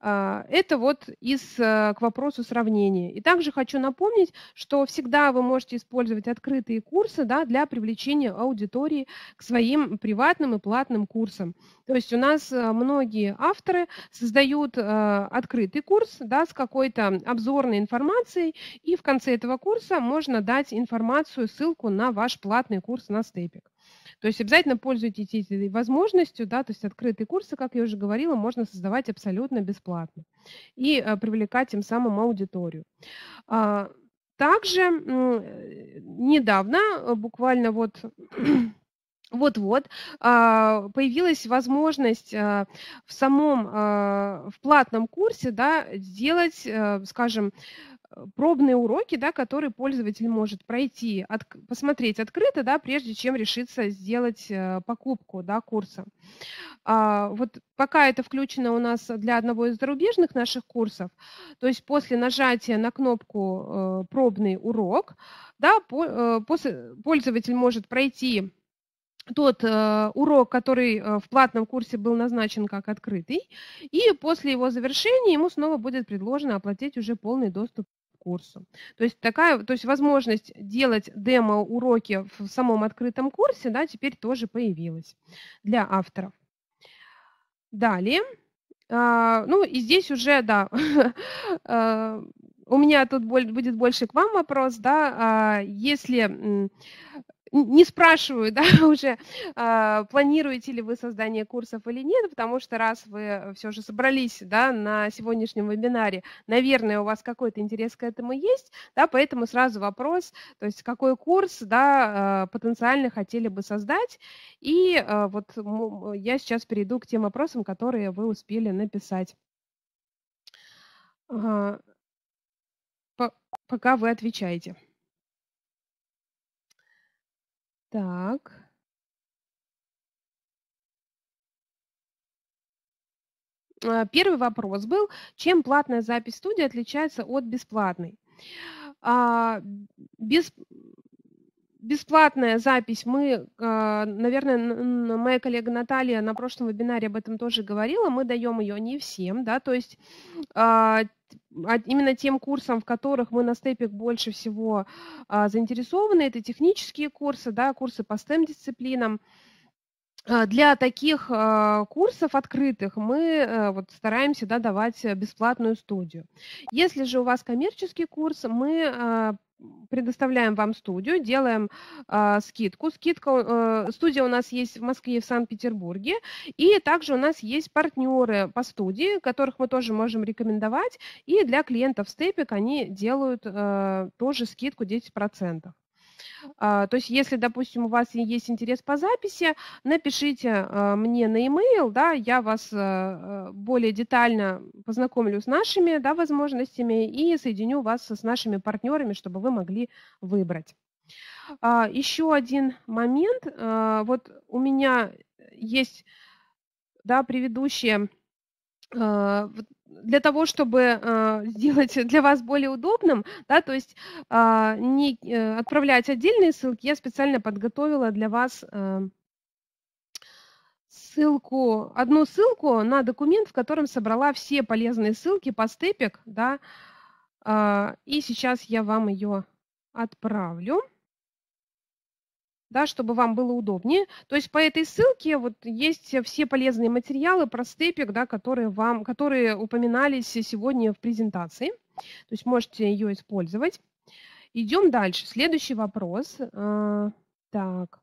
А, это вот из, э, к вопросу сравнения. И также хочу напомнить, что всегда вы можете использовать открытые курсы да, для привлечения аудитории к своим приватным и платным курсам. То есть у нас э, многие авторы создают э, открытый курс да, с какой-то обзорной информацией, и в конце этого курса можно дать информацию, ссылку на ваш платный курс на степик. То есть обязательно пользуйтесь этой возможностью, да, то есть открытые курсы, как я уже говорила, можно создавать абсолютно бесплатно и э, привлекать тем самым аудиторию. А, также э, недавно, э, буквально вот вот-вот а, появилась возможность в самом в платном курсе да, сделать, скажем, Э, пробные уроки, да, которые пользователь может пройти, от, посмотреть открыто, да, прежде чем решиться сделать э, покупку да, курса. А, вот пока это включено у нас для одного из зарубежных наших курсов, то есть после нажатия на кнопку э, «Пробный урок», да, по, после, пользователь может пройти тот э, урок, который э, в платном курсе был назначен как открытый, и после его завершения ему снова будет предложено оплатить уже полный доступ курсу. То есть такая, то есть возможность делать демо-уроки в самом открытом курсе, да, теперь тоже появилась для авторов. Далее, а, ну и здесь уже, да, а, у меня тут будет больше к вам вопрос, да, а, если не спрашиваю, да, уже, э, планируете ли вы создание курсов или нет, потому что раз вы все же собрались, да, на сегодняшнем вебинаре, наверное, у вас какой-то интерес к этому есть, да, поэтому сразу вопрос, то есть какой курс, да, а, потенциально хотели бы создать, и э, вот я сейчас перейду к тем вопросам, которые вы успели написать пока вы отвечаете. Так. А, первый вопрос был, чем платная запись студии отличается от бесплатной? А, без, бесплатная запись. Мы, а, наверное, моя коллега Наталья на прошлом вебинаре об этом тоже говорила. Мы даем ее не всем, да, то есть а, именно тем курсам, в которых мы на степик больше всего а, заинтересованы, это технические курсы, да, курсы по STEM-дисциплинам, Э, для таких э, курсов открытых мы э, вот стараемся да, давать бесплатную студию. Если же у вас коммерческий курс, мы предоставляем вам студию, делаем э, скидку. Скидка, э, студия у нас есть в Москве и в Санкт-Петербурге. И также у нас есть партнеры по студии, которых мы тоже можем рекомендовать. И для клиентов Степик они делают э, тоже скидку 10%. А, то есть, если, допустим, у вас есть интерес по записи, напишите а, мне на e-mail, да, я вас а, более детально познакомлю с нашими да, возможностями и соединю вас с нашими партнерами, чтобы вы могли выбрать. Еще один момент. Вот у меня есть да, предыдущие для того, чтобы э, сделать для вас более удобным, да, то есть э, не э, отправлять отдельные ссылки, я специально подготовила для вас э, ссылку, одну ссылку на документ, в котором собрала все полезные ссылки по степик, да, э, и сейчас я вам ее отправлю да, чтобы вам было удобнее. То есть по этой ссылке вот есть все полезные материалы про степик, да, которые, вам, которые упоминались сегодня в презентации. То есть можете ее использовать. Идем дальше. Следующий вопрос. А, так.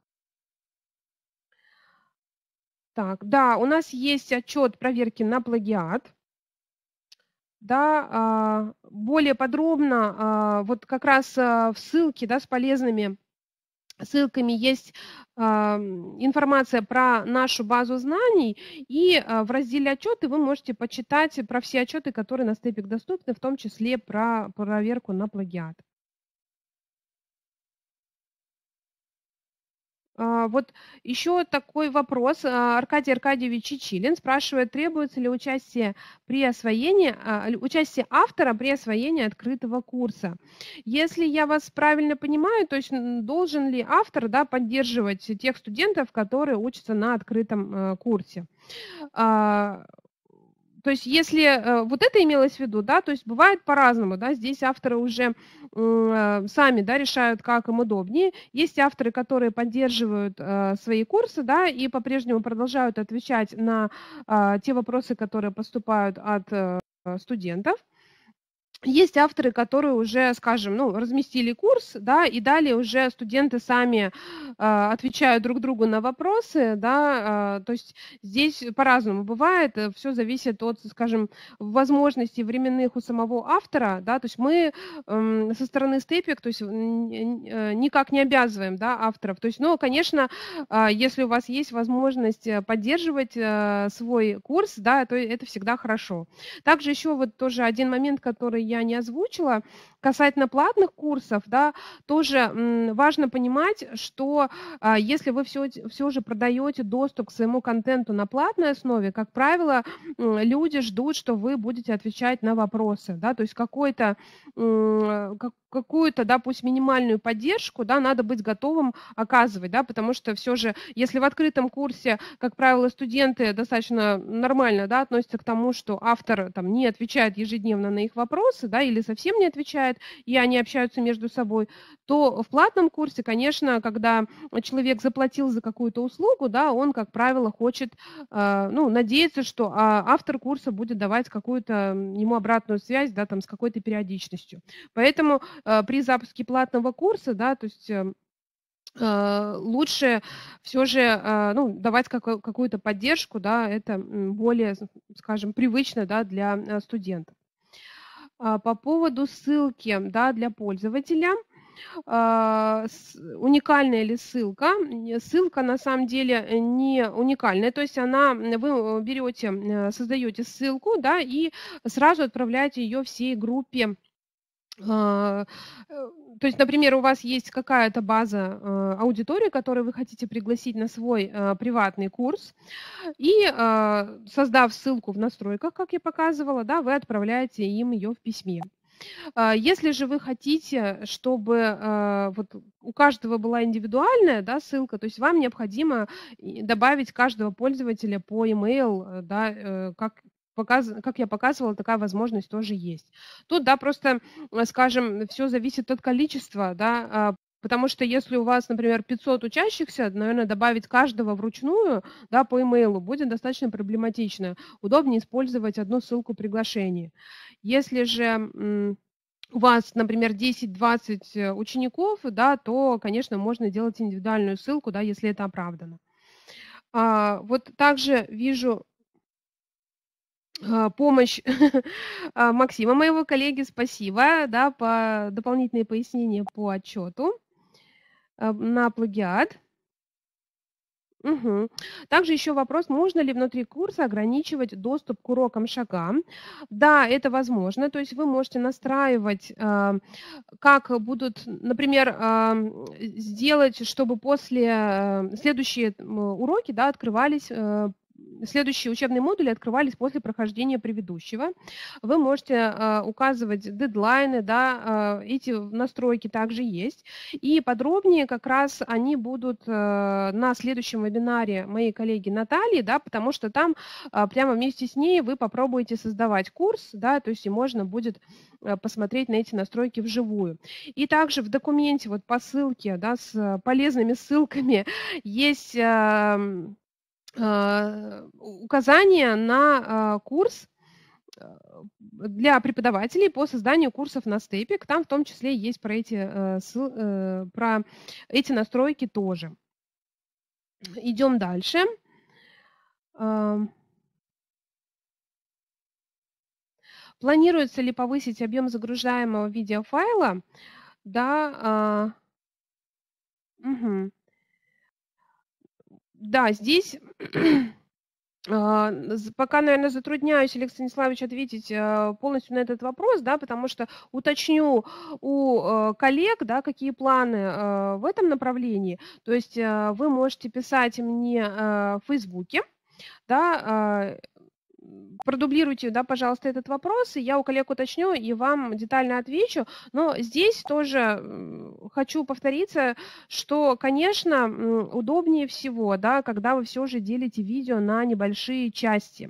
Так, да, у нас есть отчет проверки на плагиат. Да, а, более подробно, а, вот как раз в ссылке да, с полезными ссылками есть информация про нашу базу знаний, и а, в разделе «Отчеты» вы можете почитать про все отчеты, которые на степик доступны, в том числе про проверку на плагиат. А, вот еще такой вопрос. А, Аркадий Аркадьевич Чичилин спрашивает, требуется ли участие, при освоении, а, участие автора при освоении открытого курса. Если я вас правильно понимаю, то есть должен ли автор да, поддерживать тех студентов, которые учатся на открытом э, курсе? То есть если э, вот это имелось в виду, да, то есть бывает по-разному, да, здесь авторы уже э, сами, да, решают, как им удобнее. Есть авторы, которые поддерживают э, свои курсы, да, и по-прежнему продолжают отвечать на те вопросы, которые поступают от студентов есть авторы, которые уже, скажем, ну, разместили курс, да, и далее уже студенты сами э, отвечают друг другу на вопросы, да, э, то есть здесь по-разному бывает, э, все зависит от, скажем, возможностей временных у самого автора, да, то есть мы э, со стороны степик, то есть э, никак не обязываем, да, авторов, то есть, ну, конечно, э, если у вас есть возможность э, поддерживать э, свой курс, да, то это всегда хорошо. Также еще вот тоже один момент, который я не озвучила. Касательно платных курсов, да, тоже важно понимать, что а, если вы все, все же продаете доступ к своему контенту на платной основе, как правило, люди ждут, что вы будете отвечать на вопросы, да, то есть какой-то, а, какую-то, да, пусть минимальную поддержку, да, надо быть готовым оказывать, да, потому что все же, если в открытом курсе, как правило, студенты достаточно нормально, да, относятся к тому, что автор там не отвечает ежедневно на их вопросы, да, или совсем не отвечает, и они общаются между собой, то в платном курсе, конечно, когда человек заплатил за какую-то услугу, да, он, как правило, хочет, э, ну, надеется, что а, автор курса будет давать какую-то ему обратную связь, да, там, с какой-то периодичностью. Поэтому Э, при запуске платного курса, да, то есть эм, э, лучше все же э, ну, давать какую-то поддержку, да, это более, скажем, привычно да, для студентов. А по поводу ссылки да, для пользователя а, – уникальная ли ссылка. Ссылка на самом деле не уникальная, то есть она, вы берете, создаете ссылку, да, и сразу отправляете ее всей группе а, э, то есть, например, у вас есть какая-то база э, аудитории, которую вы хотите пригласить на свой э, приватный курс, и создав ссылку в настройках, как я показывала, да, вы отправляете им ее в письме. А, если же вы хотите, чтобы вот, у каждого была индивидуальная да, ссылка, то есть вам необходимо добавить каждого пользователя по email, да, как, показ, как я показывала, такая возможность тоже есть. Тут, да, просто, скажем, все зависит от количества, да, а, Потому что если у вас, например, 500 учащихся, наверное, добавить каждого вручную да, по имейлу будет достаточно проблематично. Удобнее использовать одну ссылку приглашения. Если же у вас, например, 10-20 э, учеников, да, то, конечно, можно делать индивидуальную ссылку, да, если это оправдано. А, вот также вижу а, помощь а, Максима, моего коллеги, спасибо, да, по дополнительные пояснения по отчету а, на плагиат. Угу. Также еще вопрос, можно ли внутри курса ограничивать доступ к урокам шагам? Да, это возможно. То есть вы можете настраивать, как будут, например, сделать, чтобы после следующие уроки да, открывались следующие учебные модули открывались после прохождения предыдущего. Вы можете э, указывать дедлайны, да, э, эти настройки также есть. И подробнее как раз они будут э, на следующем вебинаре моей коллеги Натальи, да, потому что там э, прямо вместе с ней вы попробуете создавать курс, да, то есть и можно будет посмотреть на эти настройки вживую. И также в документе вот по ссылке, да, с полезными ссылками есть... Э, Указание на э, курс э, для преподавателей по созданию курсов на степик. Там в том числе есть про эти, про эти настройки тоже. Идем дальше. Планируется ли повысить объем загружаемого видеофайла? Да. Угу. Да, здесь а, Пока, наверное, затрудняюсь, Олег Станиславович, ответить а, полностью на этот вопрос, да, потому что уточню у э, коллег, да, какие планы э, в этом направлении. То есть э, вы можете писать мне в Фейсбуке, да, а, продублируйте, да, пожалуйста, этот вопрос, и я у коллег уточню и вам детально отвечу. Но здесь тоже хочу повториться, что, конечно, удобнее всего, да, когда вы все же делите видео на небольшие части.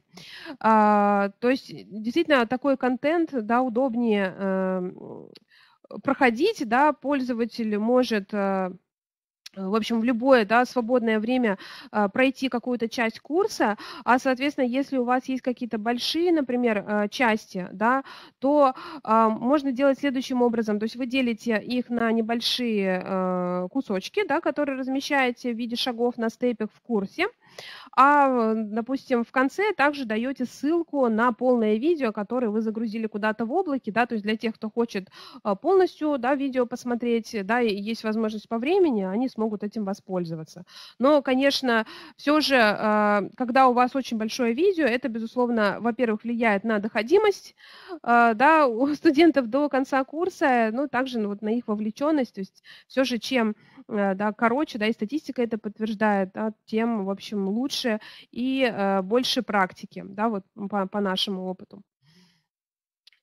А, то есть э, действительно такой контент, да, удобнее э, проходить, да, пользователь может э, Э, в общем, в любое да, свободное время э, пройти какую-то часть курса, а, соответственно, если у вас есть какие-то большие, например, э, части, да, то а, можно делать следующим образом, то есть вы делите их на небольшие кусочки, да, которые размещаете в виде шагов на степях в курсе, а, допустим, в конце также даете ссылку на полное видео, которое вы загрузили куда-то в облаке, да, то есть для тех, кто хочет а, полностью, да, видео посмотреть, да, и есть возможность по времени, они смогут этим воспользоваться. Но, конечно, все же, а, когда у вас очень большое видео, это, безусловно, во-первых, влияет на доходимость, а, да, у студентов до конца курса, ну, также ну, вот на их вовлеченность, то есть все же чем Э, да, короче, да, и статистика это подтверждает, да, тем, в общем, лучше и э, больше практики, да, вот по, по нашему опыту.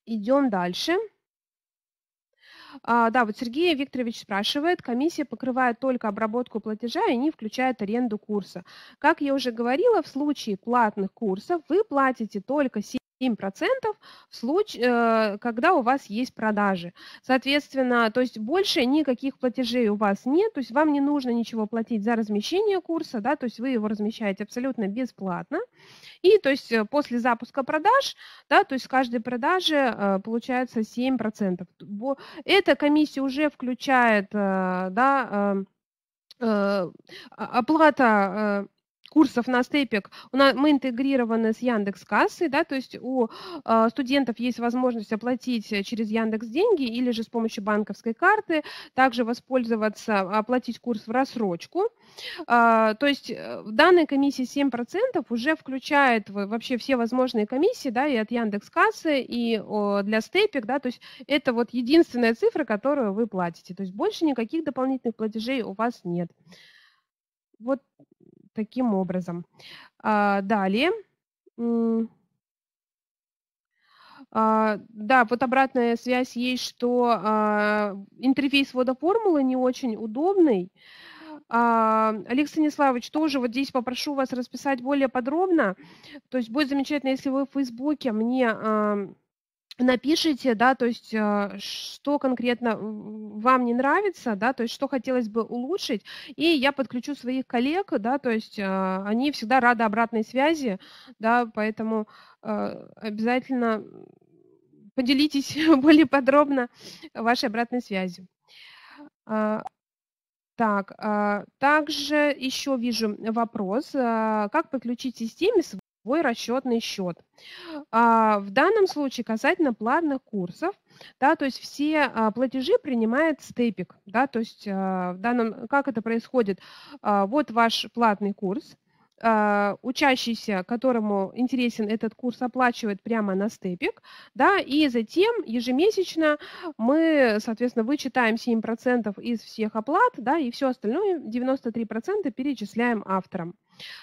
Идем дальше. А, да, вот Сергей Викторович спрашивает, комиссия покрывает только обработку платежа и не включает аренду курса. Как я уже говорила, в случае платных курсов вы платите только 7% в случае, э, когда у вас есть продажи. Соответственно, то есть больше никаких платежей у вас нет, то есть вам не нужно ничего платить за размещение курса, да, то есть вы его размещаете абсолютно бесплатно. И то есть э, после запуска продаж, да, то есть с каждой продажи э, получается 7%. Эта комиссия уже включает, да, эм, оплата курсов на степик у нас, мы интегрированы с Яндекс Кассой, да, то есть у а, студентов есть возможность оплатить э, через Яндекс деньги или же с помощью банковской карты, также воспользоваться, а, оплатить курс в рассрочку. А, то есть в данной комиссии 7% уже включает вообще все возможные комиссии, да, и от Яндекс Кассы, и для степик, да, то есть это вот единственная цифра, которую вы платите, то есть больше никаких дополнительных платежей у вас нет. Вот таким образом. А, далее. А, да, вот обратная связь есть, что а, интерфейс водоформулы не очень удобный. Олег Станиславович, тоже вот здесь попрошу вас расписать более подробно. То есть будет замечательно, если вы в Фейсбуке мне напишите, да, то есть э, что конкретно вам не нравится, да, то есть что хотелось бы улучшить, и я подключу своих коллег, да, то есть э, они всегда рады обратной связи, да, поэтому э, обязательно поделитесь более подробно вашей обратной связью. А, так, а, также еще вижу вопрос, а, как подключить системе свой расчетный счет. А, в данном случае касательно платных курсов, да, то есть все а, платежи принимает степик, да, то есть а, в данном, как это происходит, вот ваш платный курс, учащийся, которому интересен этот курс, оплачивает прямо на степик, да, и затем ежемесячно мы, соответственно, вычитаем 7% из всех оплат, да, и все остальное, 93% перечисляем авторам.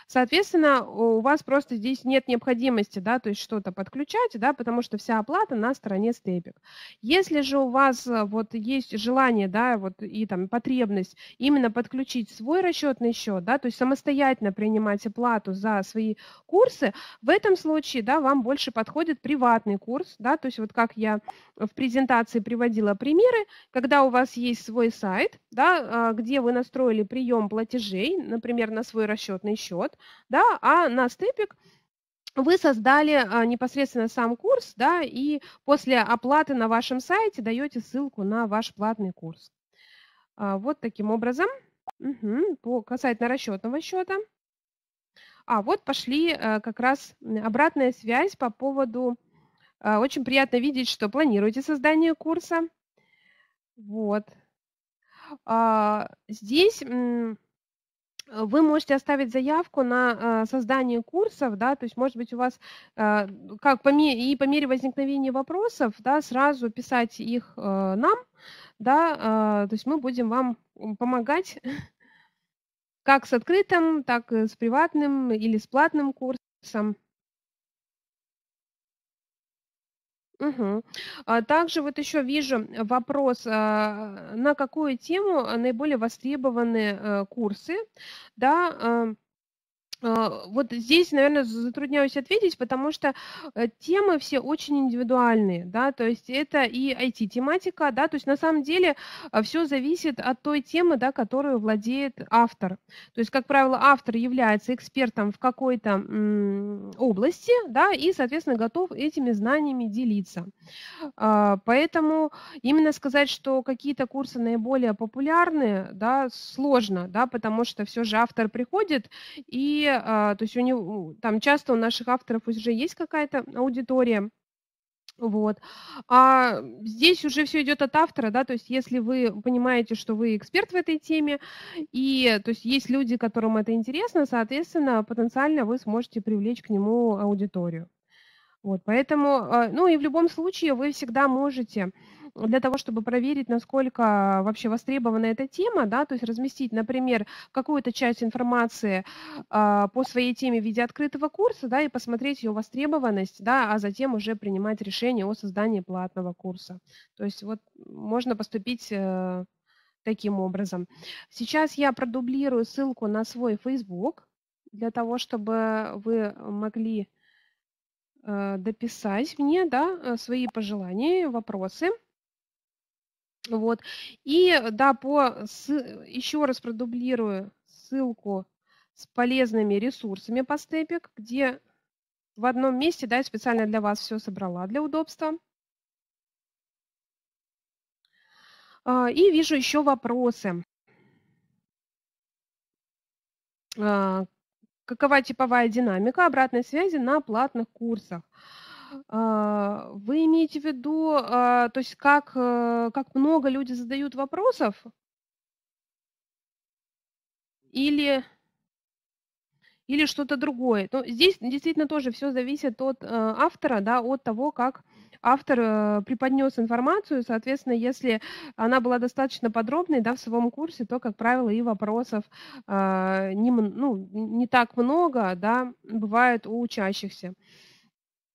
Соответственно, у вас просто здесь нет необходимости, да, то есть что-то подключать, да, потому что вся оплата на стороне степик. Если же у вас э, вот есть желание, да, вот и там потребность именно подключить свой расчетный счет, да, то есть самостоятельно принимать оплату за свои курсы, в этом случае, да, вам больше подходит приватный курс, да, то есть вот как я в презентации приводила примеры, когда у вас есть свой сайт, да, а, где вы настроили прием платежей, например, на свой расчетный счет, да, а на степик вы создали а, непосредственно сам курс, да, и после оплаты на вашем сайте даете ссылку на ваш платный курс. А, вот таким образом, угу, по, касательно расчетного счета. А вот пошли как раз обратная связь по поводу... Очень приятно видеть, что планируете создание курса. Вот, а, здесь а, вы можете оставить заявку на а, создание курсов, да, то есть, может быть, у вас как по мере, и по мере возникновения вопросов, да, сразу писать их нам, да, то есть мы будем вам помогать как с открытым, так и с приватным или с платным курсом. Угу. А также вот еще вижу э, вопрос, а, на какую тему наиболее востребованы э, курсы, да, а, а, вот здесь, наверное, затрудняюсь ответить, потому что э, темы все очень индивидуальные, да, то есть это и IT-тематика, да, то есть на самом деле а, все зависит от той темы, да, которую владеет автор. То есть, как правило, автор является экспертом в какой-то области, да, и, соответственно, готов этими знаниями делиться. А, поэтому именно сказать, что какие-то курсы наиболее популярные, да, сложно, да, потому что все же автор приходит и а, то есть у него, там часто у наших авторов уже есть какая-то аудитория, вот. А здесь уже все идет от автора, да, то есть если вы понимаете, что вы эксперт в этой теме, и то есть есть люди, которым это интересно, соответственно, потенциально вы сможете привлечь к нему аудиторию. Вот, поэтому, а, ну и в любом случае вы всегда можете для того, чтобы проверить, насколько а, вообще востребована эта тема, да, то есть разместить, например, какую-то часть информации э, по своей теме в виде открытого курса, да, и посмотреть ее востребованность, да, а затем уже принимать решение о создании платного курса. То есть вот можно поступить э, таким образом. Сейчас я продублирую ссылку на свой Facebook для того, чтобы вы могли э, дописать мне да, э, свои пожелания, вопросы. Вот. И да, по с, э, еще раз продублирую ссылку с полезными ресурсами по степик, где в одном месте, да, специально для вас все собрала для удобства. А, и вижу еще вопросы. А, какова типовая динамика обратной связи на платных курсах? А, вы имеете в виду, а, то есть как, э, как много люди задают вопросов? Или, или что-то другое? Ну, здесь действительно тоже все зависит от э, автора, да, от того, как автор э, преподнес информацию. Соответственно, если она была достаточно подробной да, в своем курсе, то, как правило, и вопросов не, ну, не так много да, бывает у учащихся.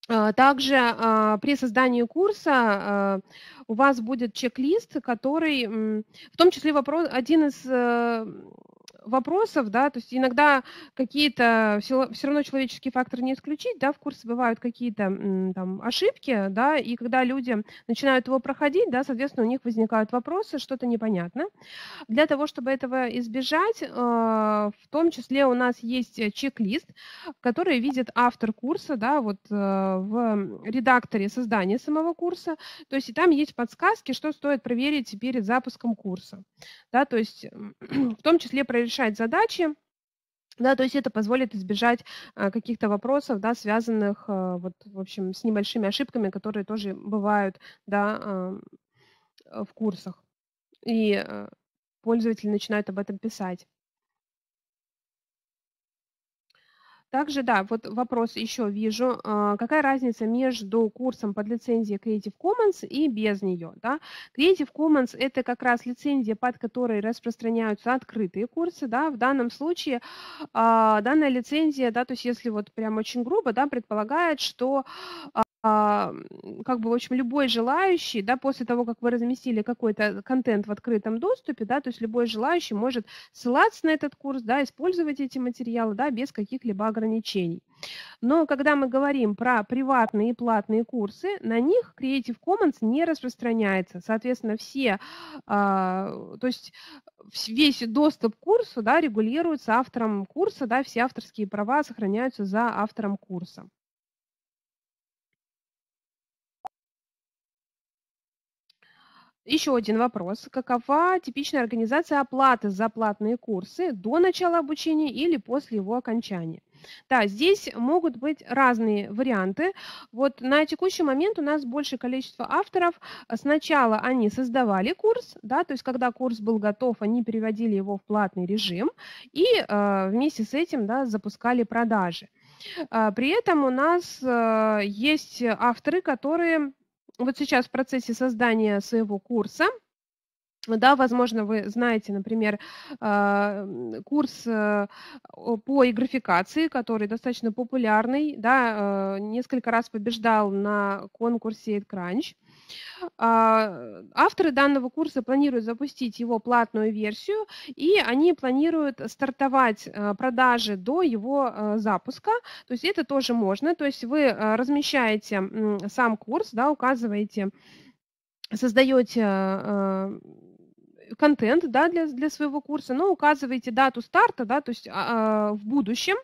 А, также а, при создании курса а, у вас будет чек-лист, который, в том числе вопрос, один из э, вопросов, да, то есть иногда какие-то, все, все равно человеческий фактор не исключить, да, в курсе бывают какие-то там ошибки, да, и когда люди начинают его проходить, да, соответственно, у них возникают вопросы, что-то непонятно. Для того, чтобы этого избежать, а, в том числе у нас есть э, чек-лист, который видит автор курса, да, вот э, в редакторе создания самого курса, то есть и там есть подсказки, что стоит проверить перед запуском курса, да, то есть в том числе про решать задачи, да, то есть это позволит избежать а, каких-то вопросов, да, связанных, а, вот, в общем, с небольшими ошибками, которые тоже бывают, да, э, в курсах. И э, пользователи начинают об этом писать. Также, да, вот вопрос еще вижу. А, какая разница между курсом под лицензией Creative Commons и без нее? Да? Creative Commons – это как раз лицензия, под которой распространяются открытые курсы. Да? В данном случае а, данная лицензия, да, то есть если вот прям очень грубо, да, предполагает, что а, как бы, в общем, любой желающий, да, после того, как вы разместили какой-то контент в открытом доступе, да, то есть любой желающий может ссылаться на этот курс, да, использовать эти материалы, да, без каких-либо ограничений ограничений. Но когда мы говорим про приватные и платные курсы, на них Creative Commons не распространяется. Соответственно, все, а, то есть весь доступ к курсу да, регулируется автором курса, да, все авторские права сохраняются за автором курса. Еще один вопрос. Какова типичная организация оплаты за платные курсы до начала обучения или после его окончания? Да, здесь могут быть разные варианты. Вот на текущий момент у нас большее количество авторов. Сначала они создавали курс, да, то есть когда курс был готов, они переводили его в платный режим и э, вместе с этим да, запускали продажи. Э, при этом у нас э, есть авторы, которые вот сейчас в процессе создания своего курса, да, возможно, вы знаете, например, а, курс э, по игрификации, который достаточно популярный, да, э, несколько раз побеждал на конкурсе EdCrunch. А, авторы данного курса планируют запустить его платную версию, и они планируют стартовать а, продажи до его а, запуска. То есть это тоже можно. То есть вы размещаете сам курс, да, указываете, создаете контент да, для, для своего курса, но указываете дату старта, да, то есть э, в будущем,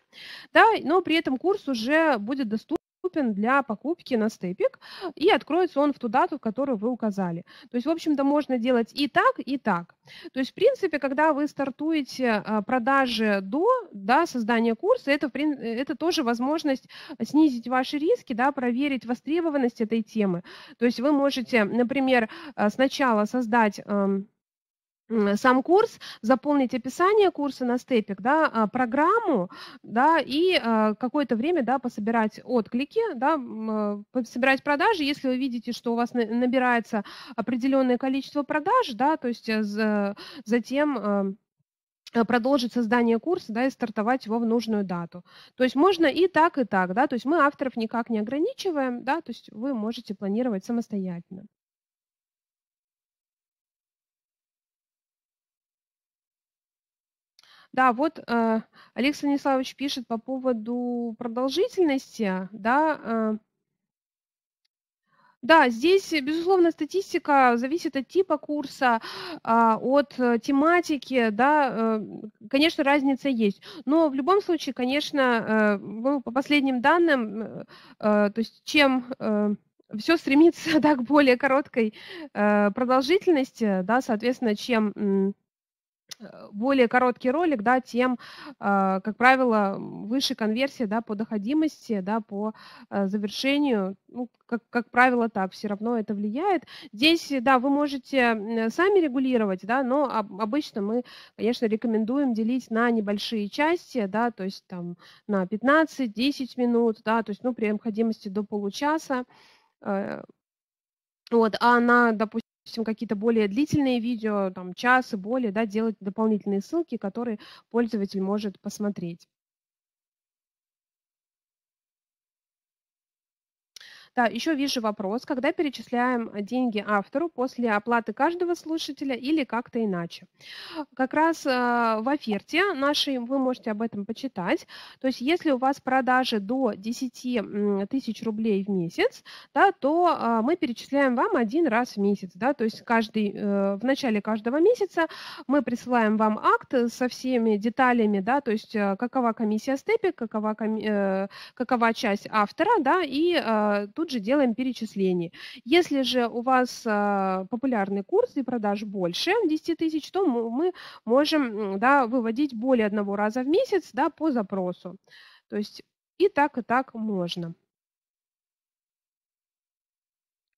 да, но при этом курс уже будет доступен доступен для покупки на степик, и откроется он в ту дату, которую вы указали. То есть, в общем-то, можно делать и так, и так. То есть, в принципе, когда вы стартуете а, продажи до да, создания курса, это, это тоже возможность снизить ваши риски, да, проверить востребованность этой темы. То есть вы можете, например, а, сначала создать Э, сам курс, заполнить описание курса на степик, да, а, программу, да, и а, какое-то время, да, пособирать отклики, да, а, собирать продажи, если вы видите, что у вас набирается определенное количество продаж, да, то есть э, затем продолжить создание курса, да, и стартовать его в нужную дату. То есть можно и так, и так, да, то есть мы авторов никак не ограничиваем, да, то есть вы можете планировать самостоятельно. Да, вот э, Олег Станиславович пишет по поводу продолжительности, да, э, да, здесь, безусловно, статистика зависит от типа курса, а, от э, тематики, да, э, конечно, разница есть. Но в любом случае, конечно, э, ну, по последним данным, то есть чем все стремится да, к более короткой продолжительности, да, соответственно, чем Э, более короткий ролик, да, тем, а, как правило, выше конверсия, да, по доходимости, да, по э, завершению, ну, как, как правило, так, все равно это влияет. Здесь, да, вы можете сами регулировать, да, но обычно мы, конечно, рекомендуем делить на небольшие части, да, то есть там на 15-10 минут, да, то есть, ну, при необходимости до получаса, э, вот, а на, допустим, допустим, какие-то более длительные видео, там час и более, да, делать дополнительные ссылки, которые пользователь может посмотреть. Да, еще вижу вопрос, когда перечисляем а, деньги автору после оплаты каждого слушателя или как-то иначе. Как раз а, в оферте нашей вы можете об этом почитать. То есть если у вас продажи до 10 тысяч рублей в месяц, да, то а, мы перечисляем вам один раз в месяц. Да, то есть каждый, э, в начале каждого месяца мы присылаем вам акт э, со всеми деталями, да, то есть э, какова комиссия степи, какова, какова часть автора, да, и тут тут же делаем перечисление. Если же у вас а, популярный курс и продаж больше 10 тысяч, то мы можем да, выводить более одного раза в месяц да, по запросу. То есть и так, и так можно.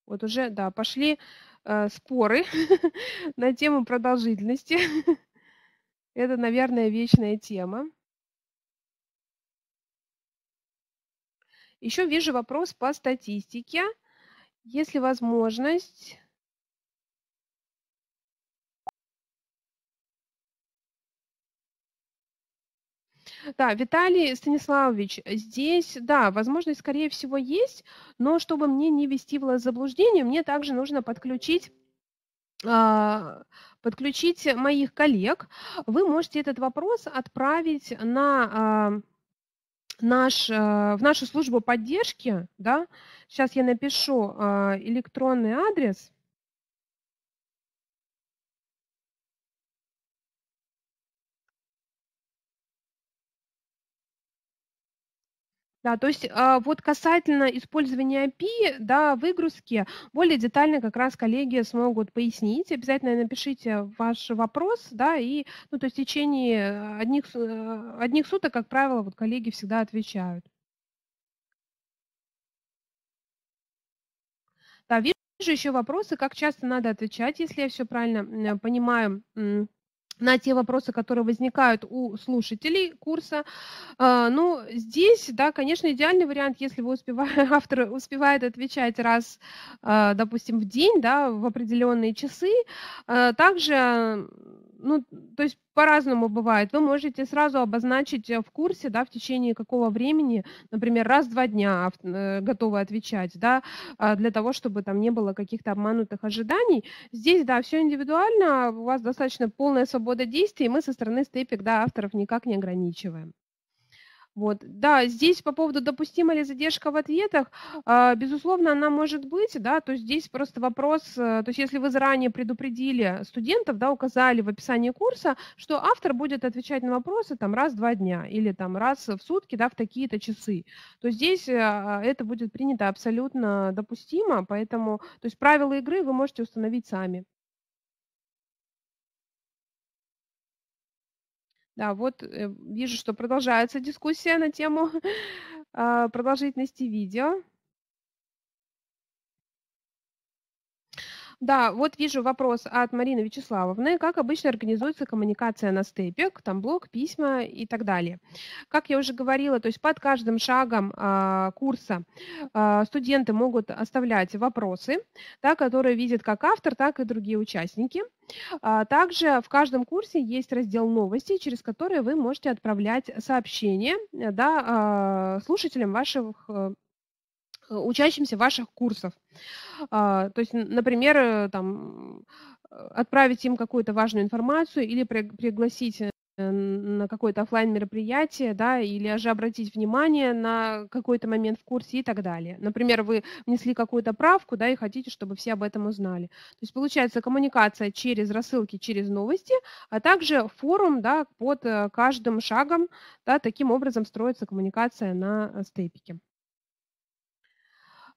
Вот уже, да, пошли э, споры на тему продолжительности. Это, наверное, вечная тема. Еще вижу вопрос по статистике. Есть ли возможность... Да, Виталий Станиславович, здесь, да, возможность, скорее всего, есть, но чтобы мне не вести в заблуждение, мне также нужно подключить а, подключить моих коллег, вы можете этот вопрос отправить на а, наш, э, в нашу службу поддержки, да, сейчас я напишу э, электронный адрес, Да, то есть а, вот касательно использования API, да, выгрузки, более детально как раз коллеги смогут пояснить. Обязательно напишите ваш вопрос, да, и, ну, то есть в течение одних, э, одних суток, как правило, вот коллеги всегда отвечают. Да, вижу еще вопросы, как часто надо отвечать, если я все правильно понимаю на те вопросы, которые возникают у слушателей курса. А, ну, здесь, да, конечно, идеальный вариант, если вы успеваете, автор успевает отвечать раз, а, допустим, в день, да, в определенные часы. А, также ну, то есть по-разному бывает. Вы можете сразу обозначить э, в курсе, да, в течение какого времени, например, раз-два дня э, готовы отвечать, да, а, для того, чтобы там не было каких-то обманутых ожиданий. Здесь, да, все индивидуально, у вас достаточно полная свобода действий, и мы со стороны степик, да, авторов никак не ограничиваем. Вот. Да, здесь по поводу допустима ли задержка в ответах, а, безусловно, она может быть, да, то есть здесь просто вопрос, э, то есть если вы заранее предупредили студентов, да, указали в описании курса, что автор будет отвечать на вопросы там раз-два дня или там раз в сутки, да, в такие-то часы, то здесь а, это будет принято абсолютно допустимо, поэтому, то есть правила игры вы можете установить сами. Да, вот э, вижу, что продолжается дискуссия на тему а, продолжительности видео. Да, вот вижу вопрос от Марины Вячеславовны. Как обычно организуется коммуникация на степе, там блог, письма и так далее? Как я уже говорила, то есть под каждым шагом э, курса э, студенты могут оставлять вопросы, да, которые видят как автор, так и другие участники. А, также в каждом курсе есть раздел новости, через который вы можете отправлять сообщения э, да, слушателям ваших э, Э, учащимся ваших курсов. А, то есть, например, э, там, э, отправить им какую-то важную информацию или пригласить на какое-то офлайн мероприятие, да, или же обратить внимание на какой-то момент в курсе и так далее. Например, вы внесли какую-то правку, да, и хотите, чтобы все об этом узнали. То есть получается коммуникация через рассылки, через новости, а также форум, да, под каждым шагом, да, таким образом строится коммуникация на степике.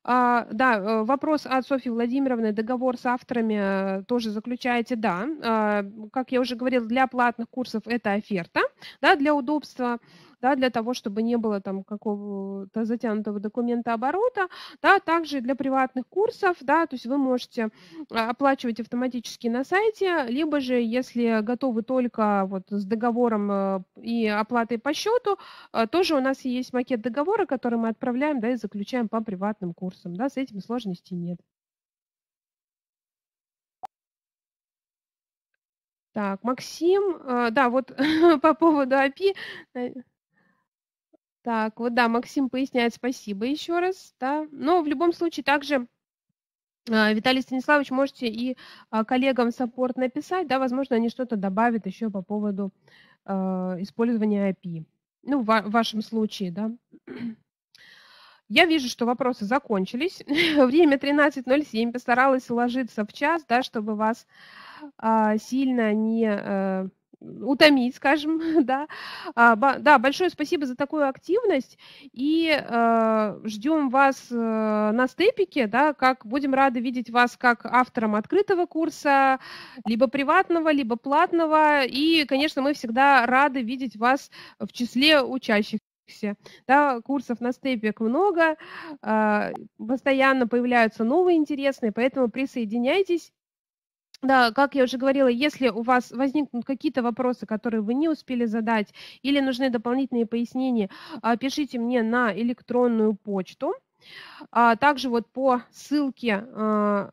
А, да, э, вопрос от Софьи Владимировны. Договор с авторами э, тоже заключаете, да. А, как я уже говорила, для платных курсов это оферта, да, для удобства да, для того, чтобы не было там какого-то затянутого документа оборота, да, также для приватных курсов, да, то есть вы можете а, оплачивать автоматически на сайте, либо же, если готовы только вот с договором э, и оплатой по счету, э, тоже у нас есть макет договора, который мы отправляем, да, и заключаем по приватным курсам, да, с этим сложностей нет. Так, Максим, э, да, вот по поводу API, так, вот да, Максим поясняет, спасибо еще раз, да. Но в любом случае также а, Виталий Станиславович, можете и а, коллегам саппорт написать, да, возможно, они что-то добавят еще по поводу э, использования API. Ну, в вашем случае, да. Я вижу, что вопросы закончились. Время 13.07. Постаралась уложиться в час, да, чтобы вас э, сильно не э, утомить, скажем, да. А, да, большое спасибо за такую активность и э, ждем вас э, на степике, да, как будем рады видеть вас как автором открытого курса, либо приватного, либо платного, и, конечно, мы всегда рады видеть вас в числе учащихся. Да, курсов на степик много, э, постоянно появляются новые интересные, поэтому присоединяйтесь да, как я уже говорила, если у вас возникнут какие-то вопросы, которые вы не успели задать, или нужны дополнительные пояснения, а, пишите мне на электронную почту. А, также вот по ссылке, а,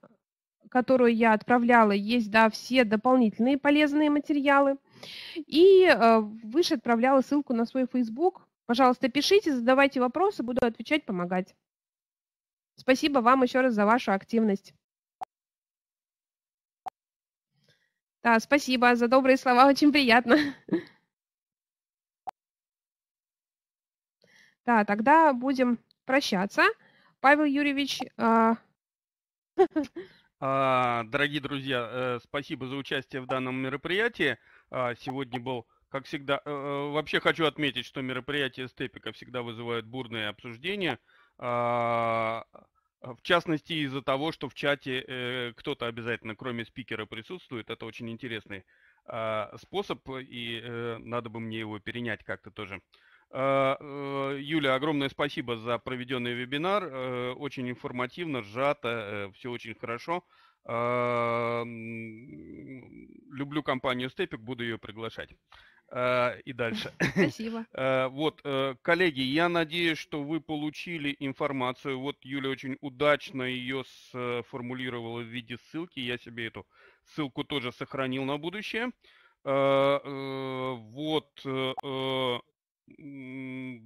которую я отправляла, есть да, все дополнительные полезные материалы. И выше отправляла ссылку на свой Facebook. Пожалуйста, пишите, задавайте вопросы, буду отвечать, помогать. Спасибо вам еще раз за вашу активность. Да, спасибо за добрые слова, очень приятно. Да, тогда будем прощаться. Павел Юрьевич. А... а дорогие друзья, э, спасибо за участие в данном мероприятии. А, сегодня был, как всегда, э, э, вообще хочу отметить, что мероприятия Степика всегда вызывают бурные обсуждения. А, а, в частности, из-за того, что в чате э, кто-то обязательно, кроме спикера, присутствует. Это очень интересный э, способ, и э, надо бы мне его перенять как-то тоже. А, э, Юля, огромное спасибо за проведенный вебинар. Э, очень информативно, сжато, э, все очень хорошо. Люблю компанию Степик, буду ее приглашать. Э, и дальше. Спасибо. Э, вот, э, коллеги, я надеюсь, что вы получили информацию. Вот Юля очень удачно ее сформулировала в виде ссылки. Я себе эту ссылку тоже сохранил на будущее. Вот,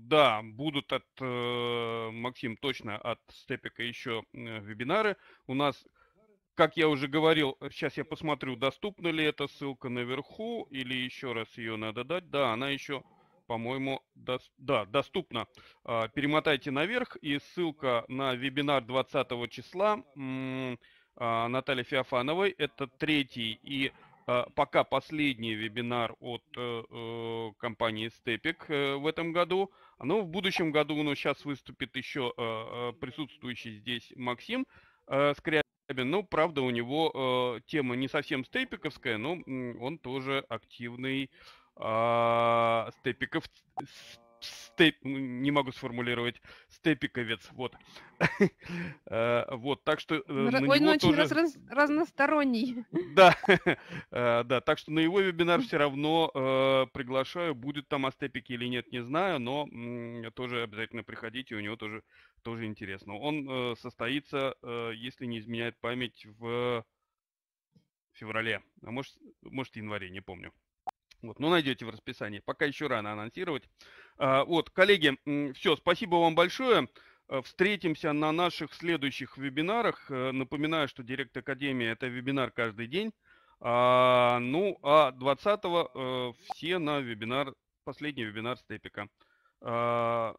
да, будут от, Максим, точно от Степика еще вебинары. У нас как я уже говорил, сейчас э, я посмотрю, доступна ли эта ссылка наверху, или еще раз ее надо дать. Да, она еще, по-моему, до... да, доступна. А, перемотайте наверх, и ссылка на вебинар 20 числа а, Натальи Феофановой. Это третий и а, пока последний вебинар от э, э, компании Степик в этом году. Но ну, в будущем году, но ну, сейчас выступит еще присутствующий здесь Максим Скрябин но, правда, у него э, тема не совсем степиковская, но он тоже активный э, степиков, степ... Ну, не могу сформулировать, степиковец, вот. Э, вот, так что... Э, он очень разносторонний. Да, э, да, так что на его вебинар все равно приглашаю, будет там о степике или нет, не знаю, но тоже обязательно приходите, у него тоже тоже интересно. Он состоится, если не изменяет память, в феврале, а может, может январе, не помню. Вот, но ну, найдете в расписании. Пока еще рано анонсировать. А, вот, коллеги, все, спасибо вам большое. А, встретимся на наших следующих вебинарах. Э, напоминаю, что Директ Академия – это вебинар каждый день. А, ну, а 20-го э, все на вебинар, последний вебинар Степика. А,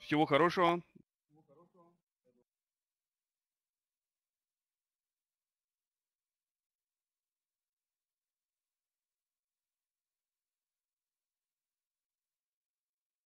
всего хорошего.